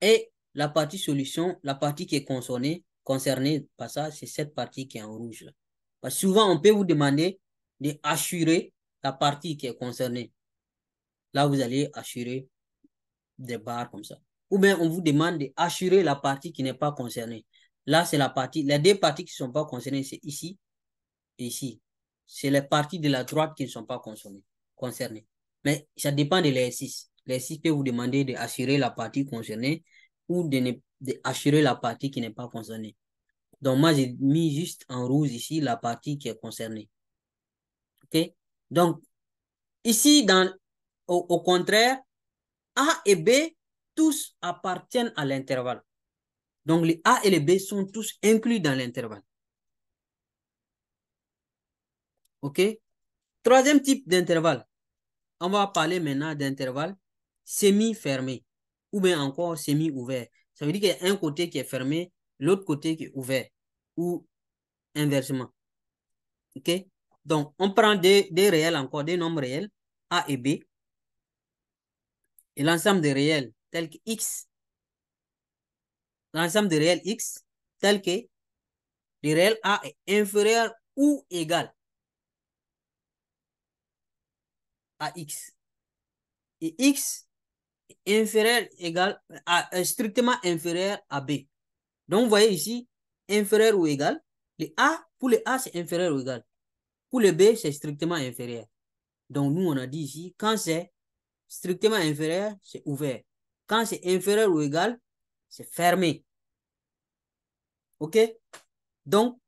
Et la partie solution, la partie qui est concernée, concernée par ça, c'est cette partie qui est en rouge. Parce souvent, on peut vous demander de assurer la partie qui est concernée. Là, vous allez assurer des barres comme ça. Ou bien on vous demande d'assurer la partie qui n'est pas concernée. Là, c'est la partie, les deux parties qui ne sont pas concernées, c'est ici et ici. C'est les parties de la droite qui ne sont pas concernées. concernées. Mais ça dépend de l'exercice. L'exercice peut vous demander d'assurer la partie concernée ou d'assurer la partie qui n'est pas concernée. Donc, moi, j'ai mis juste en rouge ici la partie qui est concernée. Donc, ici, dans, au, contraire, A et B, tous appartiennent à l'intervalle. Donc, les A et les B sont tous inclus dans l'intervalle. OK Troisième type d'intervalle. On va parler maintenant d'intervalle semi-fermé ou bien encore semi-ouvert. Ça veut dire qu'il y a un côté qui est fermé, l'autre côté qui est ouvert ou inversement. OK donc, on prend des, réels encore, des nombres réels, A et B. Et l'ensemble des réels tel que X, l'ensemble des réels X, tel que les réels A est inférieur ou égal à X. Et X est inférieur égal à, euh, strictement inférieur à B. Donc, vous voyez ici, inférieur ou égal. les A, pour les A, c'est inférieur ou égal. Pour le B, c'est strictement inférieur. Donc, nous, on a dit ici, quand c'est strictement inférieur, c'est ouvert. Quand c'est inférieur ou égal, c'est fermé. OK Donc,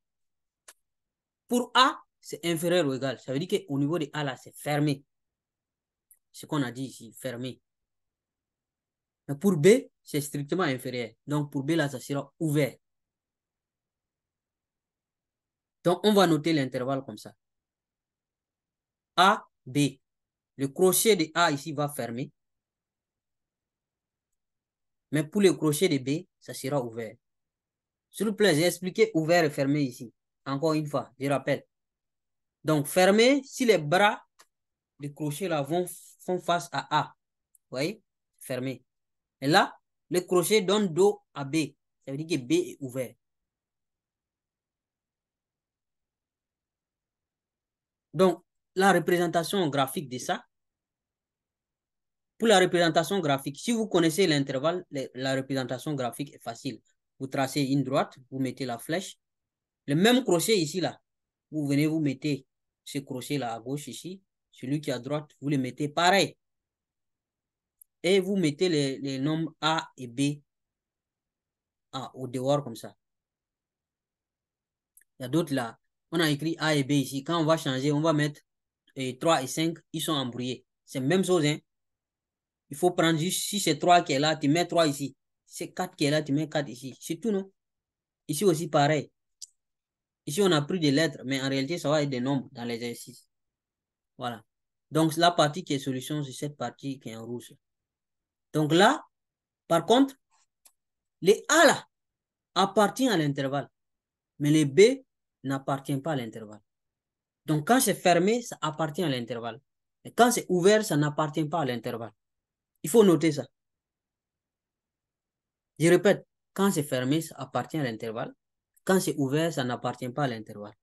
pour A, c'est inférieur ou égal. Ça veut dire qu'au niveau de A, là, c'est fermé. Ce qu'on a dit ici, fermé. Mais pour B, c'est strictement inférieur. Donc, pour B, là, ça sera ouvert. Donc, on va noter l'intervalle comme ça. A, B. Le crochet de A ici va fermer. Mais pour le crochet de B, ça sera ouvert. S'il vous plaît, j'ai expliqué ouvert et fermé ici. Encore une fois, je rappelle. Donc, fermé, si les bras du crochet là vont, font face à A. Vous voyez Fermé. Et là, le crochet donne dos à B. Ça veut dire que B est ouvert. Donc, la représentation graphique de ça. Pour la représentation graphique, si vous connaissez l'intervalle, la représentation graphique est facile. Vous tracez une droite, vous mettez la flèche. Le même crochet ici, là, vous venez, vous mettez ce crochet-là à gauche ici. Celui qui est à droite, vous le mettez pareil. Et vous mettez les, les nombres A et B à au dehors comme ça. Il y a d'autres là. On a écrit A et B ici. Quand on va changer, on va mettre et 3 et 5, ils sont embrouillés. C'est la même chose. Hein. Il faut prendre juste, si c'est 3 qui est là, tu mets 3 ici. c'est 4 qui est là, tu mets 4 ici. C'est tout, non Ici aussi, pareil. Ici, on a pris des lettres, mais en réalité, ça va être des nombres dans les exercices. Voilà. Donc, la partie qui est solution, c'est cette partie qui est en rouge. Donc là, par contre, les A là appartiennent à l'intervalle, mais les B n'appartiennent pas à l'intervalle. Donc, quand c'est fermé, ça appartient à l'intervalle. Et quand c'est ouvert, ça n'appartient pas à l'intervalle. Il faut noter ça. Je répète, quand c'est fermé, ça appartient à l'intervalle. Quand c'est ouvert, ça n'appartient pas à l'intervalle.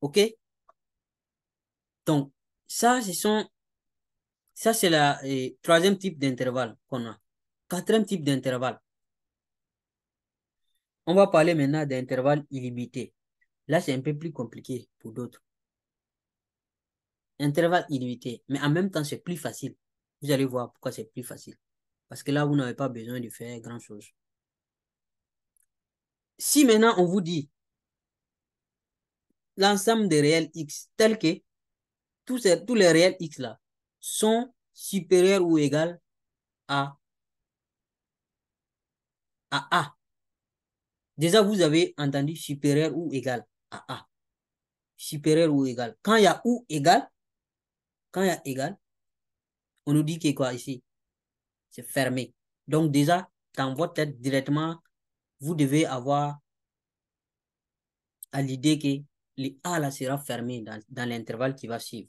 OK Donc, ça, ce sont, ça c'est le troisième type d'intervalle qu'on a. Quatrième type d'intervalle. On va parler maintenant d'intervalle illimité. Là, c'est un peu plus compliqué pour d'autres. Intervalle illimité, mais en même temps, c'est plus facile. Vous allez voir pourquoi c'est plus facile. Parce que là, vous n'avez pas besoin de faire grand-chose. Si maintenant on vous dit l'ensemble des réels x tel que tous, tous les réels x là sont supérieurs ou égaux à, à A. Déjà, vous avez entendu supérieur ou égal à ah, A. Ah. Supérieur ou égal. Quand il y a ou égal, quand il y a égal, on nous dit que quoi ici C'est fermé. Donc déjà, dans votre tête directement, vous devez avoir à l'idée que le A là sera fermé dans, l'intervalle qui va suivre.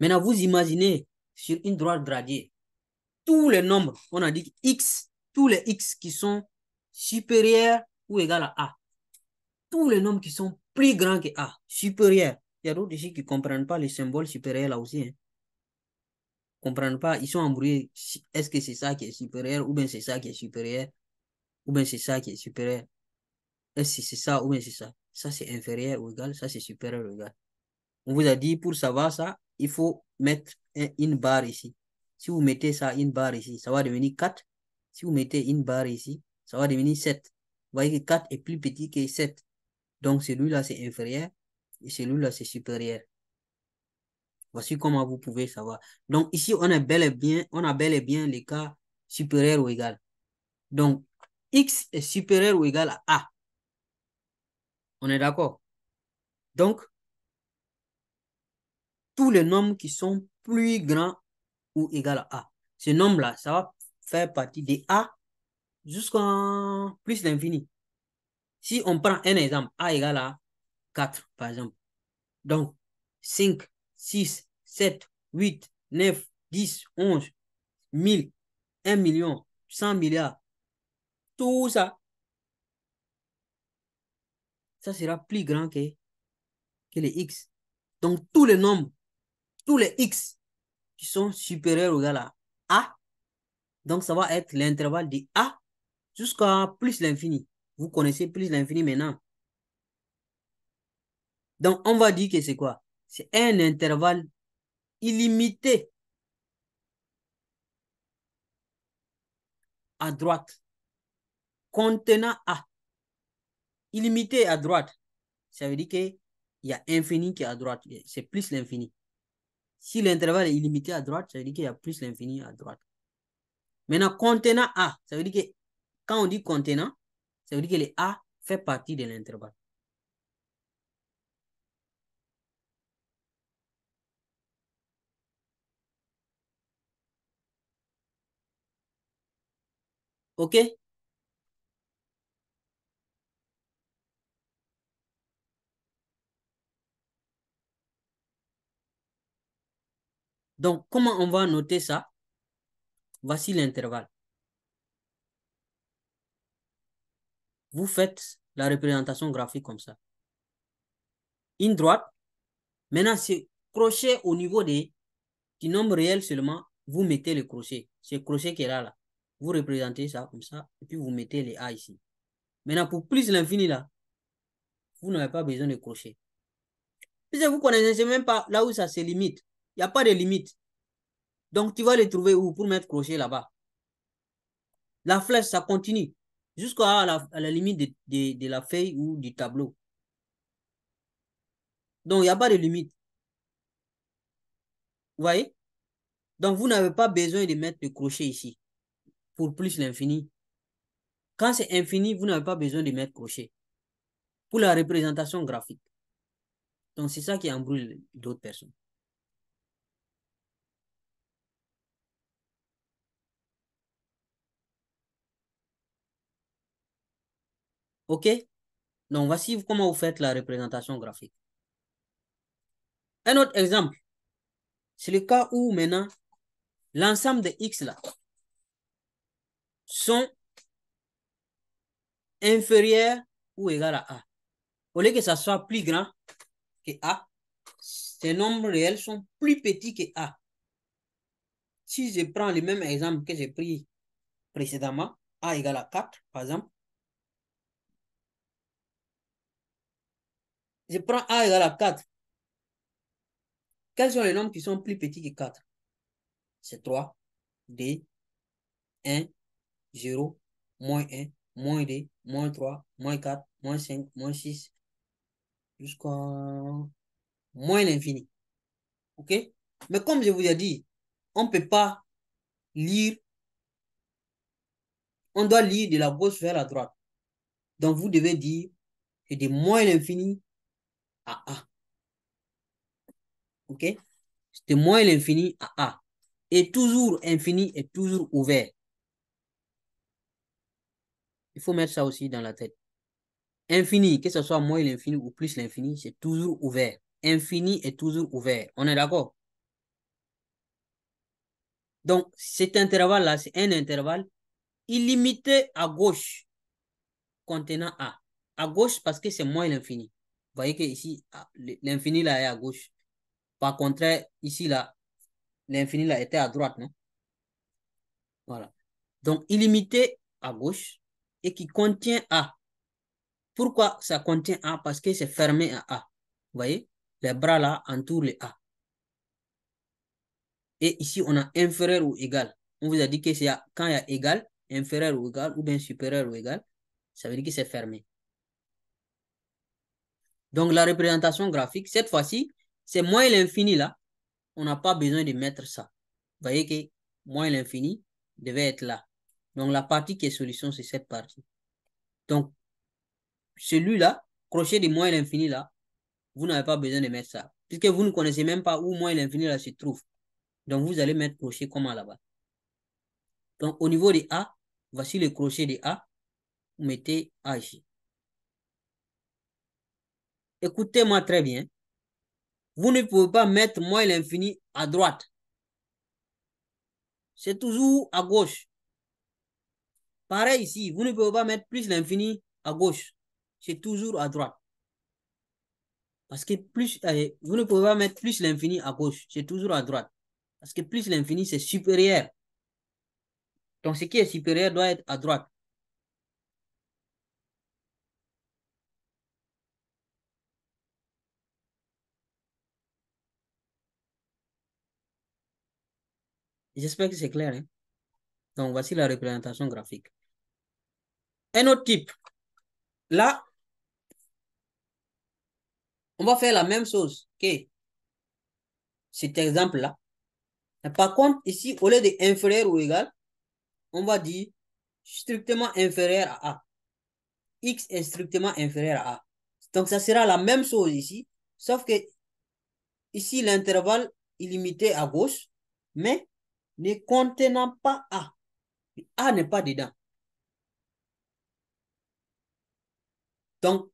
Maintenant, vous imaginez sur une droite gradée, tous les nombres, on a dit X, tous les X qui sont supérieurs ou égaux à A tous les nombres qui sont plus grands que A, supérieurs. Il y a d'autres ici qui ne comprennent pas les symboles supérieurs là aussi. ne hein. comprennent pas, ils sont embrouillés. Est-ce que c'est ça qui est supérieur ou bien c'est ça qui est supérieur ou bien c'est ça qui est supérieur. Est-ce que c'est ça ou bien c'est ça Ça c'est inférieur ou égal, ça c'est supérieur ou égal. On vous a dit pour savoir ça, il faut mettre une barre ici. Si vous mettez ça, une barre ici, ça va devenir 4. Si vous mettez une barre ici, ça va devenir 7. Vous voyez que 4 est plus petit que 7. Donc celui-là, c'est inférieur et celui-là, c'est supérieur. Voici comment vous pouvez savoir. Donc ici, on a bel et bien, on a bel et bien cas ou égal. Donc, x est supérieur ou égal à a. On est d'accord Donc, tous les nombres qui sont plus grands ou égal à a. Ce nombre-là, ça va faire partie des a jusqu'en plus l'infini. Si on prend un exemple, A égale à 4, par exemple. Donc, 5, 6, 7, 8, 9, 10, 11, 1000, 1 million, 100 milliards. Tout ça, ça sera plus grand que, que les X. Donc, tous les nombres, tous les X qui sont supérieurs au à A, donc ça va être l'intervalle de A jusqu'à plus l'infini. Vous connaissez plus l'infini maintenant. Donc, on va dire que c'est quoi C'est un intervalle illimité à droite, contenant A. Illimité à droite, ça veut dire qu'il y a infini qui est à droite, c'est plus l'infini. Si l'intervalle est illimité à droite, ça veut dire qu'il y a plus l'infini à droite. Maintenant, contenant A, ça veut dire que quand on dit contenant, ça veut dire que le A fait partie de l'intervalle. OK Donc, comment on va noter ça Voici l'intervalle. vous faites la représentation graphique comme ça. Une droite, maintenant c'est crochet au niveau des, du nombre réel seulement, vous mettez le crochet. C'est crochet qui est là, là. Vous représentez ça comme ça, et puis vous mettez les A ici. Maintenant, pour plus l'infini là, vous n'avez pas besoin de crochet. Puisque vous connaissez même pas là où ça se limite. Il n'y a pas de limite. Donc, tu vas les trouver où pour mettre crochet là-bas. La flèche, ça continue jusqu'à la, limite de, la feuille ou du tableau. Donc, il n'y a pas de limite. Vous voyez Donc, vous n'avez pas besoin de mettre le crochet ici pour plus l'infini. Quand c'est infini, vous n'avez pas besoin de mettre crochet pour la représentation graphique. Donc, c'est ça qui embrouille d'autres personnes. OK Donc, voici comment vous faites la représentation graphique. Un autre exemple, c'est le cas où maintenant, l'ensemble de X là sont inférieurs ou égal à A. Au lieu que ça soit plus grand que A, ces nombres réels sont plus petits que A. Si je prends le même exemple que j'ai pris précédemment, A égale à 4, par exemple, je prends A égale à 4. Quels sont les nombres qui sont plus petits que 4 C'est 3, D, 1, 0, moins 1, moins 2, moins 3, moins 4, moins 5, moins 6, jusqu'à moins l'infini. OK Mais comme je vous ai dit, on ne peut pas lire, on doit lire de la gauche vers la droite. Donc vous devez dire que de moins l'infini à A. OK C'était moins l'infini à A. Et toujours, infini est toujours ouvert. Il faut mettre ça aussi dans la tête. Infini, que ce soit moins l'infini ou plus l'infini, c'est toujours ouvert. Infini est toujours ouvert. On est d'accord Donc, cet intervalle-là, c'est un intervalle illimité à gauche contenant A. À gauche parce que c'est moins l'infini. Vous voyez que ici, ah, l'infini là est à gauche. Par contre ici là, l'infini là était à droite, non? Voilà. Donc, illimité à gauche et qui contient A. Pourquoi ça contient A? Parce que c'est fermé à A. Vous voyez? Les bras là entourent les A. Et ici, on a inférieur ou égal. On vous a dit que c'est quand il y a égal, inférieur ou égal, ou bien supérieur ou égal, ça veut dire que c'est fermé. Donc la représentation graphique, cette fois-ci, c'est moins l'infini là. On n'a pas besoin de mettre ça. Vous voyez que moins l'infini devait être là. Donc la partie qui est solution, c'est cette partie. Donc celui-là, crochet de moins l'infini là, vous n'avez pas besoin de mettre ça. Puisque vous ne connaissez même pas où moins l'infini là se trouve. Donc vous allez mettre crochet comment là-bas. Donc au niveau des A, voici le crochet de A. Vous mettez A ici. Écoutez-moi très bien. Vous ne pouvez pas mettre moins l'infini à droite. C'est toujours à gauche. Pareil ici, vous ne pouvez pas mettre plus l'infini à gauche. C'est toujours à droite. Parce que plus, vous ne pouvez pas mettre plus l'infini à gauche. C'est toujours à droite. Parce que plus l'infini, c'est supérieur. Donc, ce qui est supérieur doit être à droite. J'espère que c'est clair. Hein? Donc, voici la représentation graphique. Un autre type. Là, on va faire la même chose que cet exemple-là. Par contre, ici, au lieu de inférieur ou égal, on va dire strictement inférieur à A. X est strictement inférieur à A. Donc, ça sera la même chose ici, sauf que ici, l'intervalle est limité à gauche, mais ne contenant pas A. A n'est pas dedans. Donc,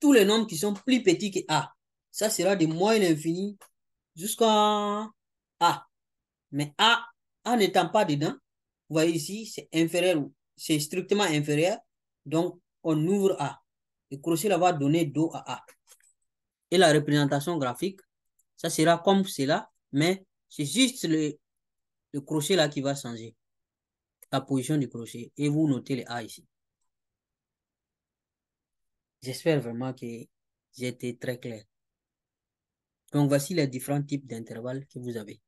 tous les nombres qui sont plus petits que A, ça sera de moins l'infini jusqu'à A. Mais A, A n'étant pas dedans, vous voyez ici, c'est inférieur, c'est strictement inférieur. Donc, on ouvre A. Et Crochet va donner Do à A. Et la représentation graphique, ça sera comme cela, mais c'est juste le, le crochet là qui va changer. La position du crochet. Et vous notez les A ici. J'espère vraiment que j'ai été très clair. Donc voici les différents types d'intervalles que vous avez.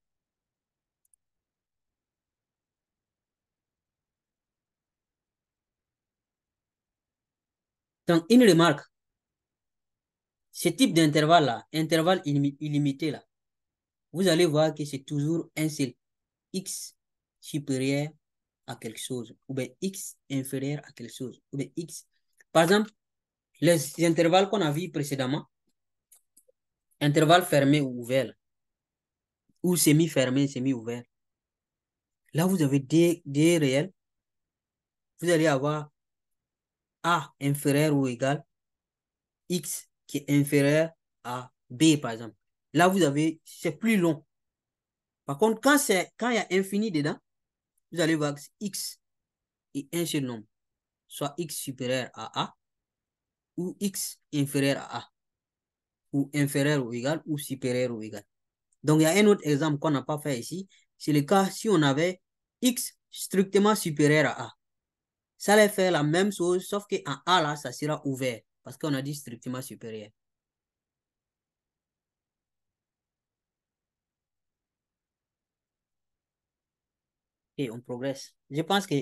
Donc, une remarque. Ce type d'intervalle-là, intervalle illimité, là, vous allez voir que c'est toujours un seul x supérieur à quelque chose, ou bien x inférieur à quelque chose, ou bien x. Par exemple, les intervalles qu'on a vus précédemment, intervalles fermés ou ouvert, ou semi-fermé, semi-ouvert. Là, vous avez des, des réels. Vous allez avoir A inférieur ou égal, X qui est inférieur à B, par exemple. Là, vous avez, c'est plus long. Par contre, quand c'est quand il y a infini dedans, vous allez voir que x est un seul nombre, soit x supérieur à a ou x inférieur à a ou inférieur ou égal ou supérieur ou égal. Donc il y a un autre exemple qu'on n'a pas fait ici, c'est le cas si on avait x strictement supérieur à a. Ça allait faire la même chose, sauf que en a là, ça sera ouvert parce qu'on a dit strictement supérieur. et on progresse. Je pense que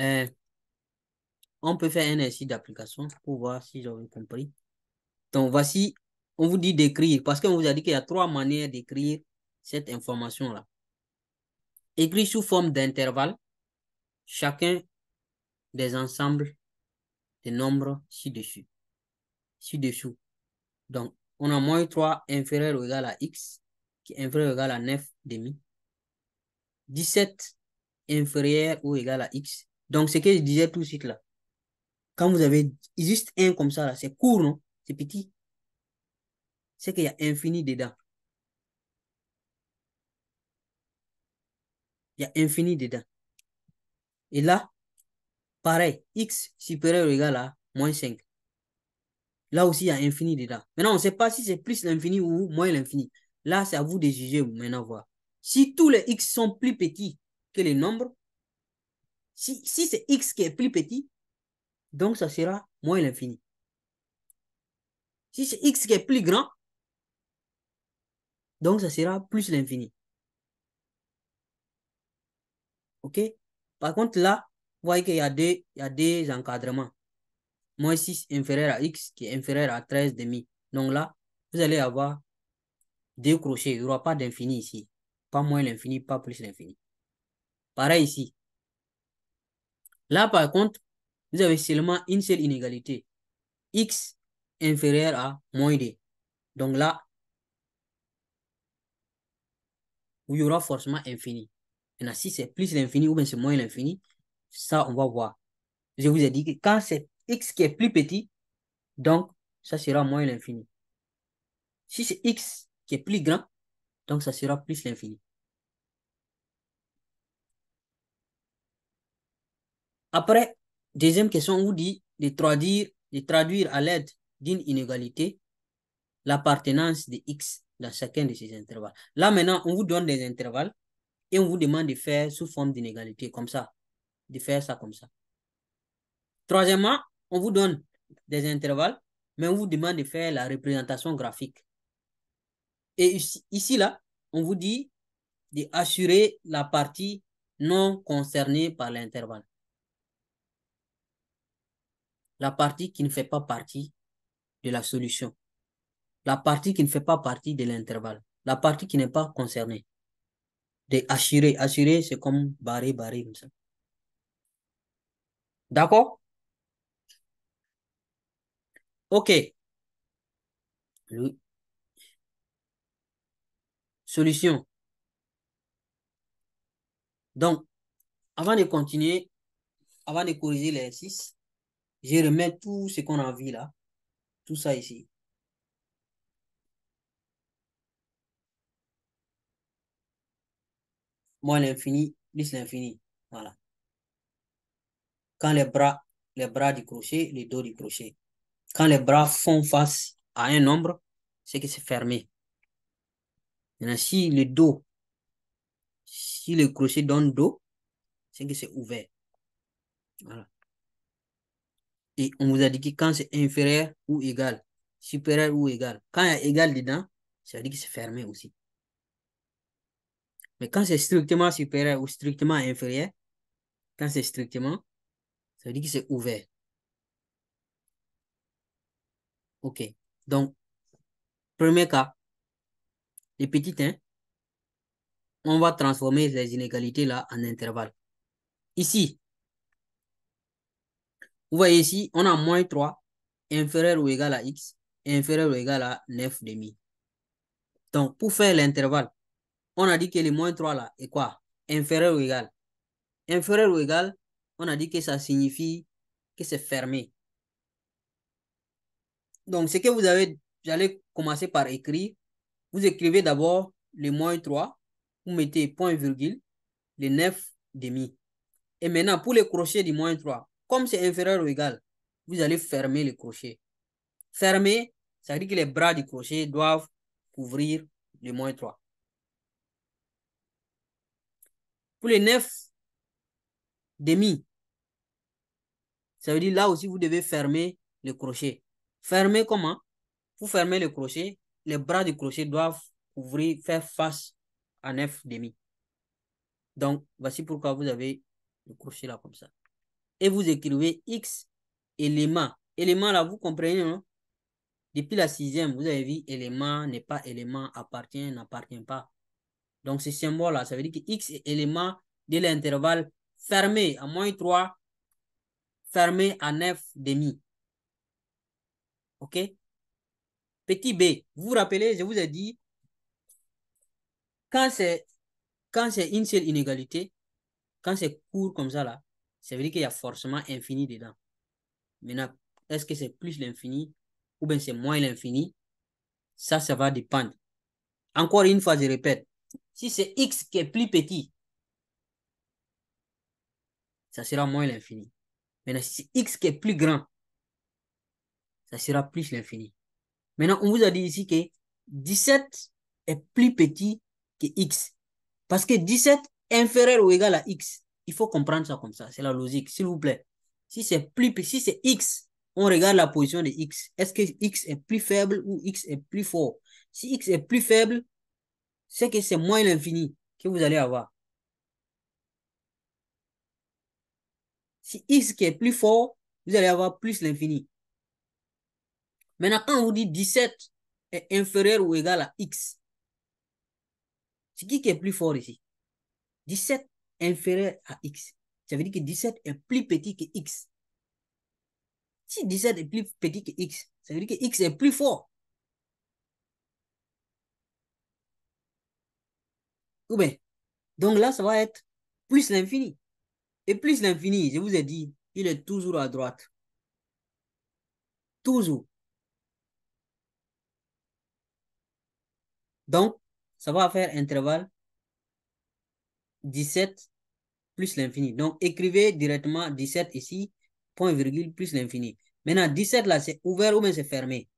euh, on peut faire un essai d'application pour voir si j'avais compris. Donc voici, on vous dit d'écrire parce qu'on vous a dit qu'il y a trois manières d'écrire cette information-là. Écrit sous forme d'intervalle, chacun des ensembles des nombres ci-dessus. Ci-dessous. Donc, on a moins 3 inférieur ou égal à x, qui est inférieur ou égal à 9 demi. 17 inférieur ou égal à x. Donc, ce que je disais tout de suite là, quand vous avez juste un comme ça là, c'est court, non C'est petit. C'est qu'il y a infini dedans. Il y a infini dedans. Et là, pareil, x supérieur ou égal à moins 5. Là aussi, il y a infini dedans. Maintenant, on ne sait pas si c'est plus l'infini ou moins l'infini. Là, c'est à vous de juger maintenant voir. Si tous les x sont plus petits que les nombres, si, c'est x qui est plus petit, donc ça sera moins l'infini. Si c'est x qui est plus grand, donc ça sera plus l'infini. OK Par contre, là, vous voyez qu'il y, a deux, y a deux encadrements. Moins 6 inférieur à x qui est inférieur à 13,5. Donc là, vous allez avoir deux crochets. Il n'y aura pas d'infini ici. Pas moins l'infini, pas plus l'infini. Pareil ici. Là, par contre, vous avez seulement une seule inégalité. X inférieur à moins D. Donc là, où il y aura forcément infini. si c'est plus l'infini ou bien c'est moins l'infini, ça, on va voir. Je vous ai dit que quand c'est x qui est plus petit, donc ça sera moins l'infini. Si c'est x qui est plus grand, donc, ça sera plus l'infini. Après, deuxième question, on vous dit de traduire, de traduire à l'aide d'une inégalité l'appartenance de x dans chacun de ces intervalles. Là, maintenant, on vous donne des intervalles et on vous demande de faire sous forme d'inégalité, comme ça. De faire ça comme ça. Troisièmement, on vous donne des intervalles, mais on vous demande de faire la représentation graphique. Et ici, là, on vous dit d'assurer la partie non concernée par l'intervalle. La partie qui ne fait pas partie de la solution. La partie qui ne fait pas partie de l'intervalle. La partie qui n'est pas concernée. D'assurer. Assurer, c'est comme barrer, barrer comme ça. D'accord OK solution. Donc, avant de continuer, avant de corriger les l'exercice, je remets tout ce qu'on a vu là, tout ça ici. Moins l'infini, plus l'infini. Voilà. Quand les bras, les bras du crochet, les dos du crochet. Quand les bras font face à un nombre, c'est que c'est fermé. Maintenant, si le dos, si le crochet donne dos, c'est que c'est ouvert. Voilà. Et on vous a dit que quand c'est inférieur ou égal, supérieur ou égal, quand il y a égal dedans, ça veut dire que c'est fermé aussi. Mais quand c'est strictement supérieur ou strictement inférieur, quand c'est strictement, ça veut dire que c'est ouvert. OK. Donc, premier cas, les petites, hein, on va transformer les inégalités là en intervalles. Ici, vous voyez ici, on a moins 3, inférieur ou égal à x, inférieur ou égal à 9,5. Donc, pour faire l'intervalle, on a dit que le moins 3 là est quoi Inférieur ou égal. Inférieur ou égal, on a dit que ça signifie que c'est fermé. Donc, ce que vous avez, j'allais commencer par écrire vous écrivez d'abord le moins 3, vous mettez point virgule, le 9 demi. Et maintenant, pour le crochet du moins 3, comme c'est inférieur ou égal, vous allez fermer le crochet. Fermer, ça veut dire que les bras du crochet doivent couvrir le moins 3. Pour les 9 demi, ça veut dire là aussi, vous devez fermer le crochet. Fermer comment Vous fermez le crochet, les bras du crochet doivent ouvrir, faire face à demi. Donc, voici pourquoi vous avez le crochet là comme ça. Et vous écrivez X élément. Élément là, vous comprenez, non? Hein? Depuis la sixième, vous avez vu, élément n'est pas élément, appartient, n'appartient pas. Donc, ce symbole-là, ça veut dire que X est élément de l'intervalle fermé à moins 3, fermé à demi. OK Petit b, vous vous rappelez, je vous ai dit, quand c'est une seule inégalité, quand c'est court comme ça là, ça veut dire qu'il y a forcément infini dedans. Maintenant, est-ce que c'est plus l'infini ou bien c'est moins l'infini Ça, ça va dépendre. Encore une fois, je répète, si c'est x qui est plus petit, ça sera moins l'infini. Maintenant, si c'est x qui est plus grand, ça sera plus l'infini. Maintenant, on vous a dit ici que 17 est plus petit que x. Parce que 17 est inférieur ou égal à x. Il faut comprendre ça comme ça. C'est la logique, s'il vous plaît. Si c'est plus c'est x, on regarde la position de x. Est-ce que x est plus faible ou x est plus fort? Si x est plus faible, c'est que c'est moins l'infini que vous allez avoir. Si x est plus fort, vous allez avoir plus l'infini. Maintenant, quand on vous dit 17 est inférieur ou égal à X, c'est qui qui est plus fort ici 17 inférieur à X. Ça veut dire que 17 est plus petit que X. Si 17 est plus petit que X, ça veut dire que X est plus fort. Ou bien, donc là, ça va être plus l'infini. Et plus l'infini, je vous ai dit, il est toujours à droite. Toujours. Donc, ça va faire intervalle 17 plus l'infini. Donc, écrivez directement 17 ici, point virgule plus l'infini. Maintenant, 17 là, c'est ouvert ou mais c'est fermé.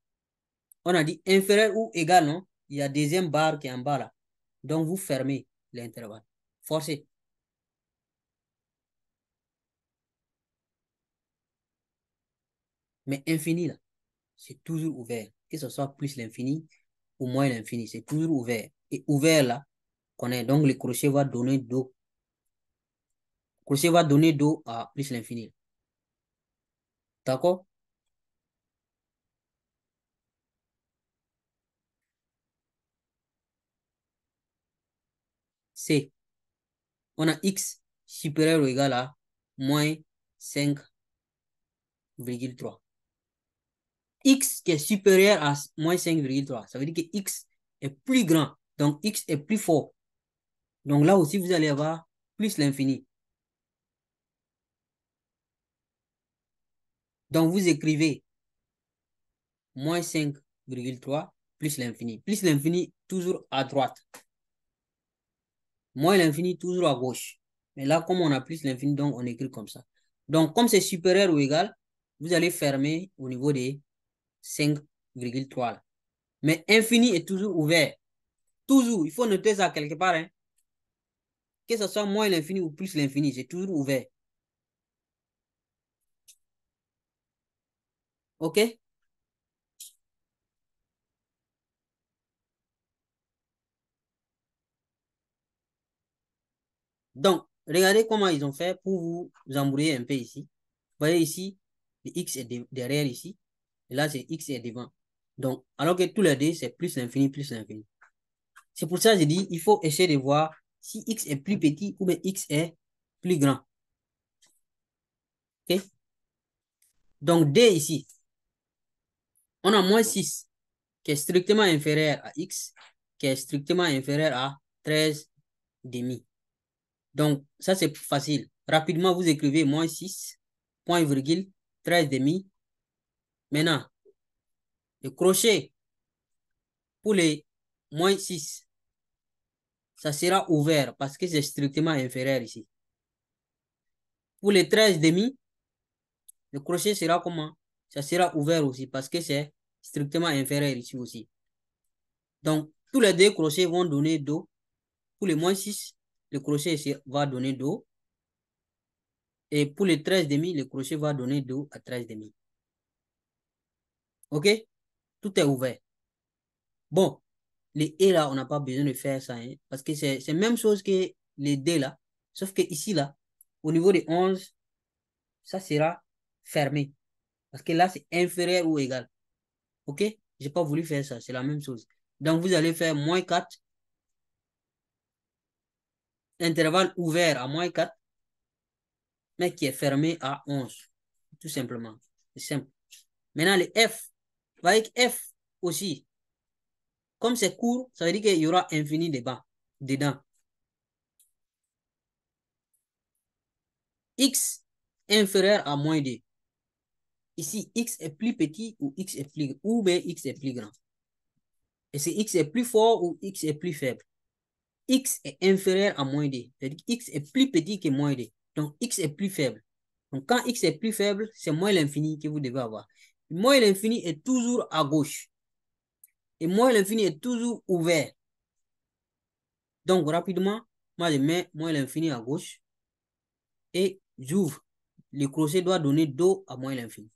On a dit inférieur ou égal, non Il y a deuxième barre qui est en bas là. Donc, vous fermez l'intervalle. Forcez. Mais infini là, c'est toujours ouvert. Que ce soit plus l'infini au moins l'infini. C'est toujours ouvert. Et ouvert là, qu'on est. Donc le crochet va donner d'eau. Le crochet va donner d'eau à plus l'infini. D'accord C. On a x supérieur ou égal à moins 5,3 x qui est supérieur à moins 5,3. Ça veut dire que x est plus grand. Donc, x est plus fort. Donc là aussi, vous allez avoir plus l'infini. Donc, vous écrivez moins 5,3 plus l'infini. Plus l'infini, toujours à droite. Moins l'infini, toujours à gauche. Mais là, comme on a plus l'infini, donc on écrit comme ça. Donc, comme c'est supérieur ou égal, vous allez fermer au niveau des 5,3. Mais infini est toujours ouvert. Toujours, il faut noter ça quelque part. Hein. Que ce soit moins l'infini ou plus l'infini, c'est toujours ouvert. OK Donc, regardez comment ils ont fait pour vous embrouiller un peu ici. Vous voyez ici, le x est derrière ici. Et là, c'est X est devant. Donc, alors que tous les deux, c'est plus l'infini, plus l'infini. C'est pour ça que je dis, il faut essayer de voir si X est plus petit ou bien X est plus grand. OK? Donc, D ici, on a moins 6 qui est strictement inférieur à X, qui est strictement inférieur à 13 demi. Donc, ça, c'est facile. Rapidement, vous écrivez moins 6, point virgule, 13 demi Maintenant, le crochet pour les moins 6, ça sera ouvert parce que c'est strictement inférieur ici. Pour les 13 demi, le crochet sera comment Ça sera ouvert aussi parce que c'est strictement inférieur ici aussi. Donc, tous les deux crochets vont donner Do. Pour les moins 6, le crochet va donner Do. Et pour les 13 demi, le crochet va donner Do à 13 demi. OK Tout est ouvert. Bon, les E là, on n'a pas besoin de faire ça, hein, parce que c'est la même chose que les D là, sauf que ici là, au niveau des 11, ça sera fermé. Parce que là, c'est inférieur ou égal. OK Je n'ai pas voulu faire ça, c'est la même chose. Donc, vous allez faire moins 4, intervalle ouvert à moins 4, mais qui est fermé à 11, tout simplement. C'est simple. Maintenant, les F, avec F aussi, comme c'est court, ça veut dire qu'il y aura infini de bas, dedans. X inférieur à moins d. Ici, X est plus petit ou X est plus ou bien X est plus grand. Et si X est plus fort ou X est plus faible. X est inférieur à moins d. C'est-à-dire X est plus petit que moins d. Donc, X est plus faible. Donc, quand X est plus faible, c'est moins l'infini que vous devez avoir moins l'infini est toujours à gauche. Et moins l'infini est toujours ouvert. Donc, rapidement, moi, je mets moins l'infini à gauche. Et j'ouvre. Le crochet doit donner Do à moins l'infini.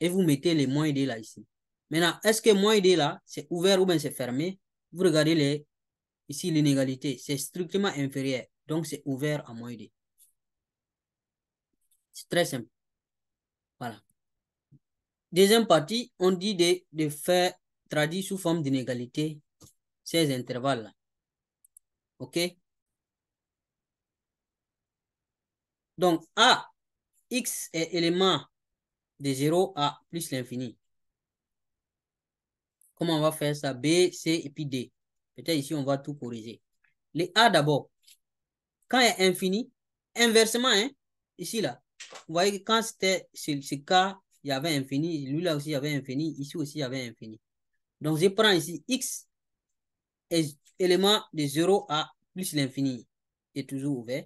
Et vous mettez les moins D là ici. Maintenant, est-ce que moins D là, c'est ouvert ou bien c'est fermé? Vous regardez les, ici l'inégalité. C'est strictement inférieur. Donc, c'est ouvert à moins D. C'est très simple. Voilà. Deuxième partie, on dit de, de faire traduire sous forme d'inégalité ces intervalles-là. OK Donc, A, X est élément de 0 à plus l'infini. Comment on va faire ça B, C et puis D. Peut-être ici, on va tout corriger. Les A d'abord. Quand il y a infini, inversement, hein, ici, là, vous voyez que quand c'était ce cas il y avait infini. Lui, là aussi, il y avait infini. Ici aussi, il y avait infini. Donc, je prends ici x élément de 0 à plus l'infini est toujours ouvert.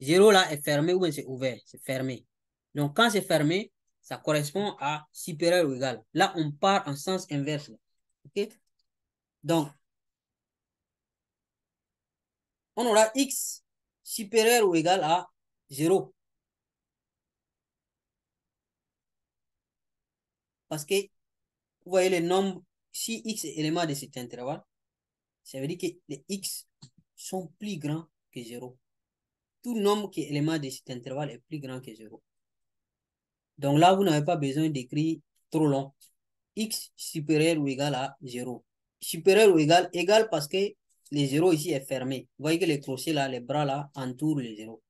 0 là est fermé ou bien c'est ouvert, c'est fermé. Donc, quand c'est fermé, ça correspond à supérieur ou égal. Là, on part en sens inverse. OK? Donc, on aura x supérieur ou égal à 0. Parce que, vous voyez le nombres si x est élément de cet intervalle, ça veut dire que les x sont plus grands que 0. Tout nombre qui est élément de cet intervalle est plus grand que 0. Donc là, vous n'avez pas besoin d'écrire trop long. x supérieur ou égal à 0. Supérieur ou égal, égal parce que le 0 ici est fermé. Vous voyez que les crochets là, les bras là, entourent le 0.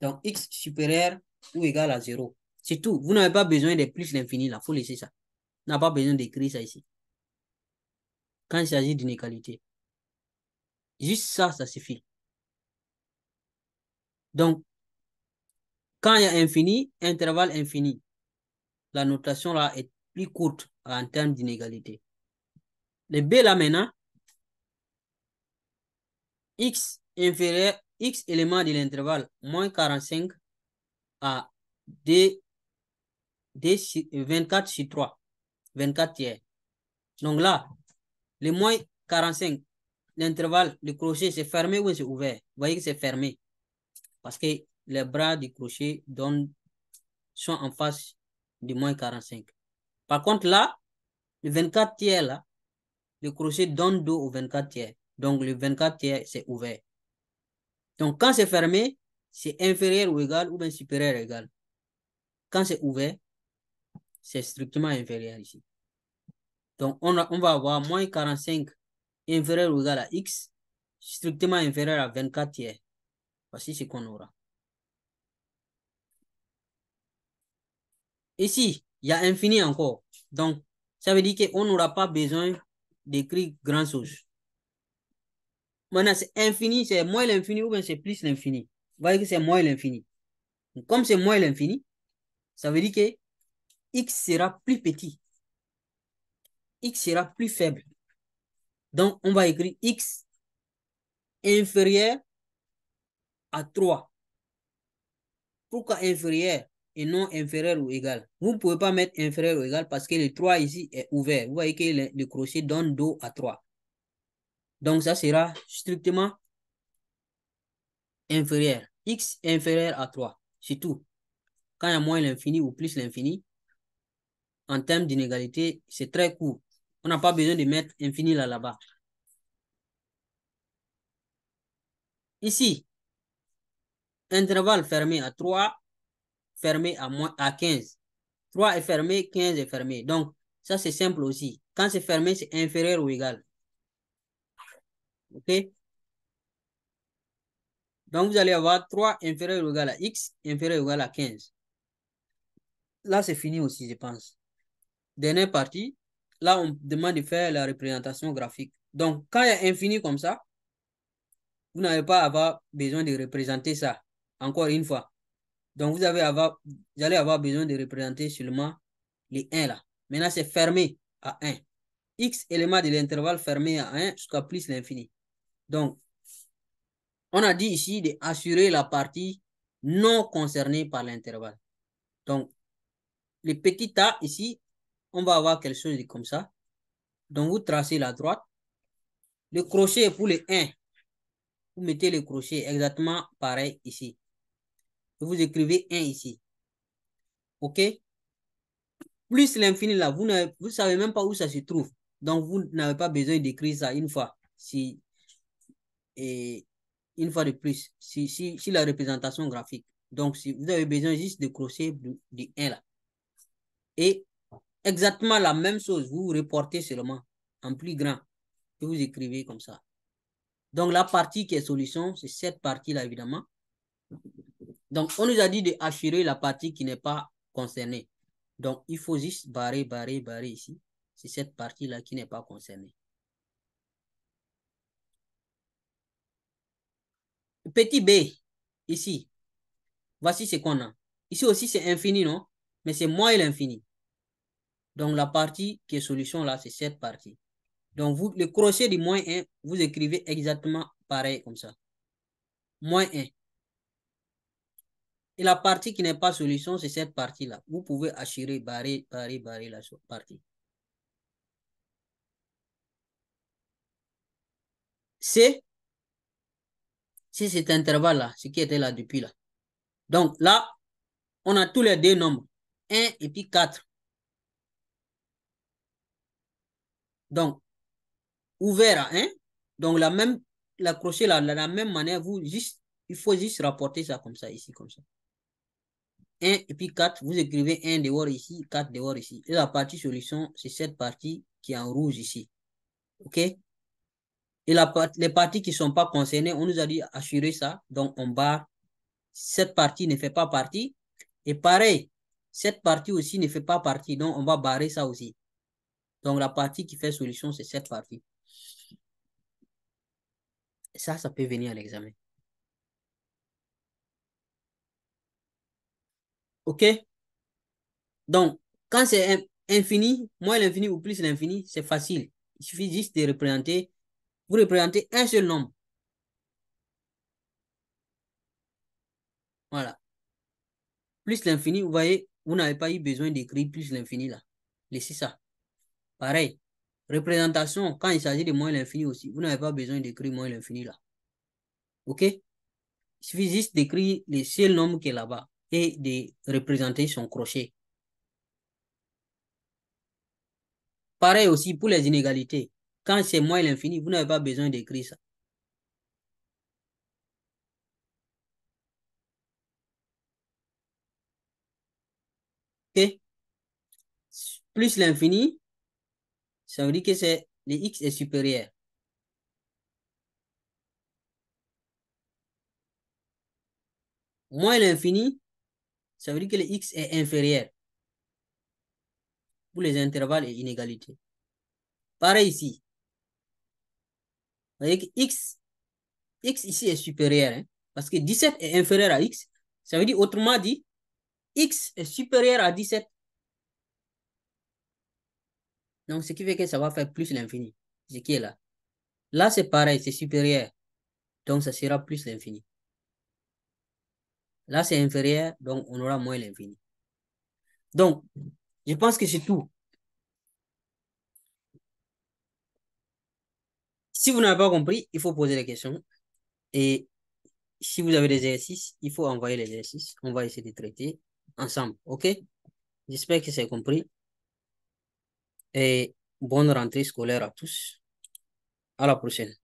Donc x supérieur ou égal à 0. C'est tout. Vous n'avez pas besoin de plus l'infini là. Il faut laisser ça. On n'a pas besoin d'écrire ça ici. Quand il s'agit d'inégalité. Juste ça, ça suffit. Donc, quand il y a infini, intervalle infini, la notation là est plus courte en termes d'inégalité. Le B là maintenant, x inférieur, x élément de l'intervalle, moins 45 à d 24 sur 3, 24 tiers. Donc là, le moins 45, l'intervalle du crochet, c'est fermé ou c'est ouvert Vous voyez que c'est fermé. Parce que les bras du crochet sont en face du moins 45. Par contre, là, le 24 tiers, là, le crochet donne dos au 24 tiers. Donc, le 24 tiers, c'est ouvert. Donc, quand c'est fermé, c'est inférieur ou égal ou bien supérieur ou égal. Quand c'est ouvert, c'est strictement inférieur ici. Donc, on, on va avoir moins 45 inférieur ou égal à x, strictement inférieur à 24 tiers. Voici ce qu'on aura. Ici, il y a infini encore. Donc, ça veut dire qu'on n'aura pas besoin d'écrire grand chose. Maintenant, c'est infini, c'est moins l'infini ou bien c'est plus l'infini. Vous voyez que c'est moins l'infini. Comme c'est moins l'infini, ça veut dire que x sera plus petit. x sera plus faible. Donc, on va écrire x inférieur à 3. Pourquoi inférieur et non inférieur ou égal Vous ne pouvez pas mettre inférieur ou égal parce que le 3 ici est ouvert. Vous voyez que le, crochet donne 2 à 3. Donc, ça sera strictement inférieur. x inférieur à 3. C'est tout. Quand il y a moins l'infini ou plus l'infini, en termes d'inégalité, c'est très court. On n'a pas besoin de mettre infini là bas Ici, intervalle fermé à 3, fermé à, moins, à 15. 3 est fermé, 15 est fermé. Donc, ça c'est simple aussi. Quand c'est fermé, c'est inférieur ou égal. OK Donc, vous allez avoir 3 inférieur ou égal à x, inférieur ou égal à 15. Là, c'est fini aussi, je pense dernière partie, là, on demande de faire la représentation graphique. Donc, quand il y a infini comme ça, vous n'allez pas avoir besoin de représenter ça, encore une fois. Donc, vous, avez avoir, allez avoir besoin de représenter seulement les 1 là. Maintenant, c'est fermé à 1. X élément de l'intervalle fermé à 1 jusqu'à plus l'infini. Donc, on a dit ici d'assurer la partie non concernée par l'intervalle. Donc, le petit a ici, on va avoir quelque chose comme ça. Donc, vous tracez la droite. Le crochet pour le 1, vous mettez le crochet exactement pareil ici. Vous écrivez 1 ici. OK Plus l'infini là, vous ne vous savez même pas où ça se trouve. Donc, vous n'avez pas besoin d'écrire ça une fois. Si, et une fois de plus, si, si, si la représentation graphique. Donc, si vous avez besoin juste de crochet du, du 1 là. Et exactement la même chose. Vous, reportez seulement en plus grand et vous écrivez comme ça. Donc, la partie qui est solution, c'est cette partie-là, évidemment. Donc, on nous a dit de assurer la partie qui n'est pas concernée. Donc, il faut juste barrer, barrer, barrer ici. C'est cette partie-là qui n'est pas concernée. Petit b, ici. Voici ce qu'on a. Ici aussi, c'est infini, non? Mais c'est moins l'infini. Donc, la partie qui est solution là, c'est cette partie. Donc, vous, le crochet du moins 1, vous écrivez exactement pareil comme ça. Moins 1. Et la partie qui n'est pas solution, c'est cette partie-là. Vous pouvez acheter barrer, barrer, barrer la partie. C'est cet intervalle-là, ce qui était là depuis là. Donc là, on a tous les deux nombres, 1 et puis 4. Donc, ouvert à 1. Donc, la même, l'accrocher là, la, la même manière, vous juste, il faut juste rapporter ça comme ça, ici, comme ça. 1 et puis 4, vous écrivez 1 dehors ici, 4 dehors ici. Et la partie solution, c'est cette partie qui est en rouge ici. OK Et la, les parties qui ne sont pas concernées, on nous a dit assurer ça. Donc, on barre. Cette partie ne fait pas partie. Et pareil, cette partie aussi ne fait pas partie. Donc, on va barrer ça aussi. Donc, la partie qui fait solution, c'est cette partie. Ça, ça peut venir à l'examen. OK Donc, quand c'est infini, moins l'infini ou plus l'infini, c'est facile. Il suffit juste de représenter, vous représentez un seul nombre. Voilà. Plus l'infini, vous voyez, vous n'avez pas eu besoin d'écrire plus l'infini là. Laissez ça. Pareil, représentation, quand il s'agit de moins l'infini aussi, vous n'avez pas besoin d'écrire moins l'infini là. OK Il suffit juste d'écrire le seul nombre qui est là-bas et de représenter son crochet. Pareil aussi pour les inégalités. Quand c'est moins l'infini, vous n'avez pas besoin d'écrire ça. OK Plus l'infini, ça veut dire que c'est le x est supérieur. Moins l'infini, ça veut dire que le x est inférieur pour les intervalles et inégalités. Pareil ici. Vous Avec x, x ici est supérieur, hein, parce que 17 est inférieur à x. Ça veut dire, autrement dit, x est supérieur à 17 donc, ce qui fait que ça va faire plus l'infini, ce qui est là. Là, c'est pareil, c'est supérieur. Donc, ça sera plus l'infini. Là, c'est inférieur, donc on aura moins l'infini. Donc, je pense que c'est tout. Si vous n'avez pas compris, il faut poser la question. Et si vous avez des exercices, il faut envoyer les exercices. On va essayer de traiter ensemble. OK? J'espère que c'est compris et bonne rentrée scolaire à tous. À la prochaine.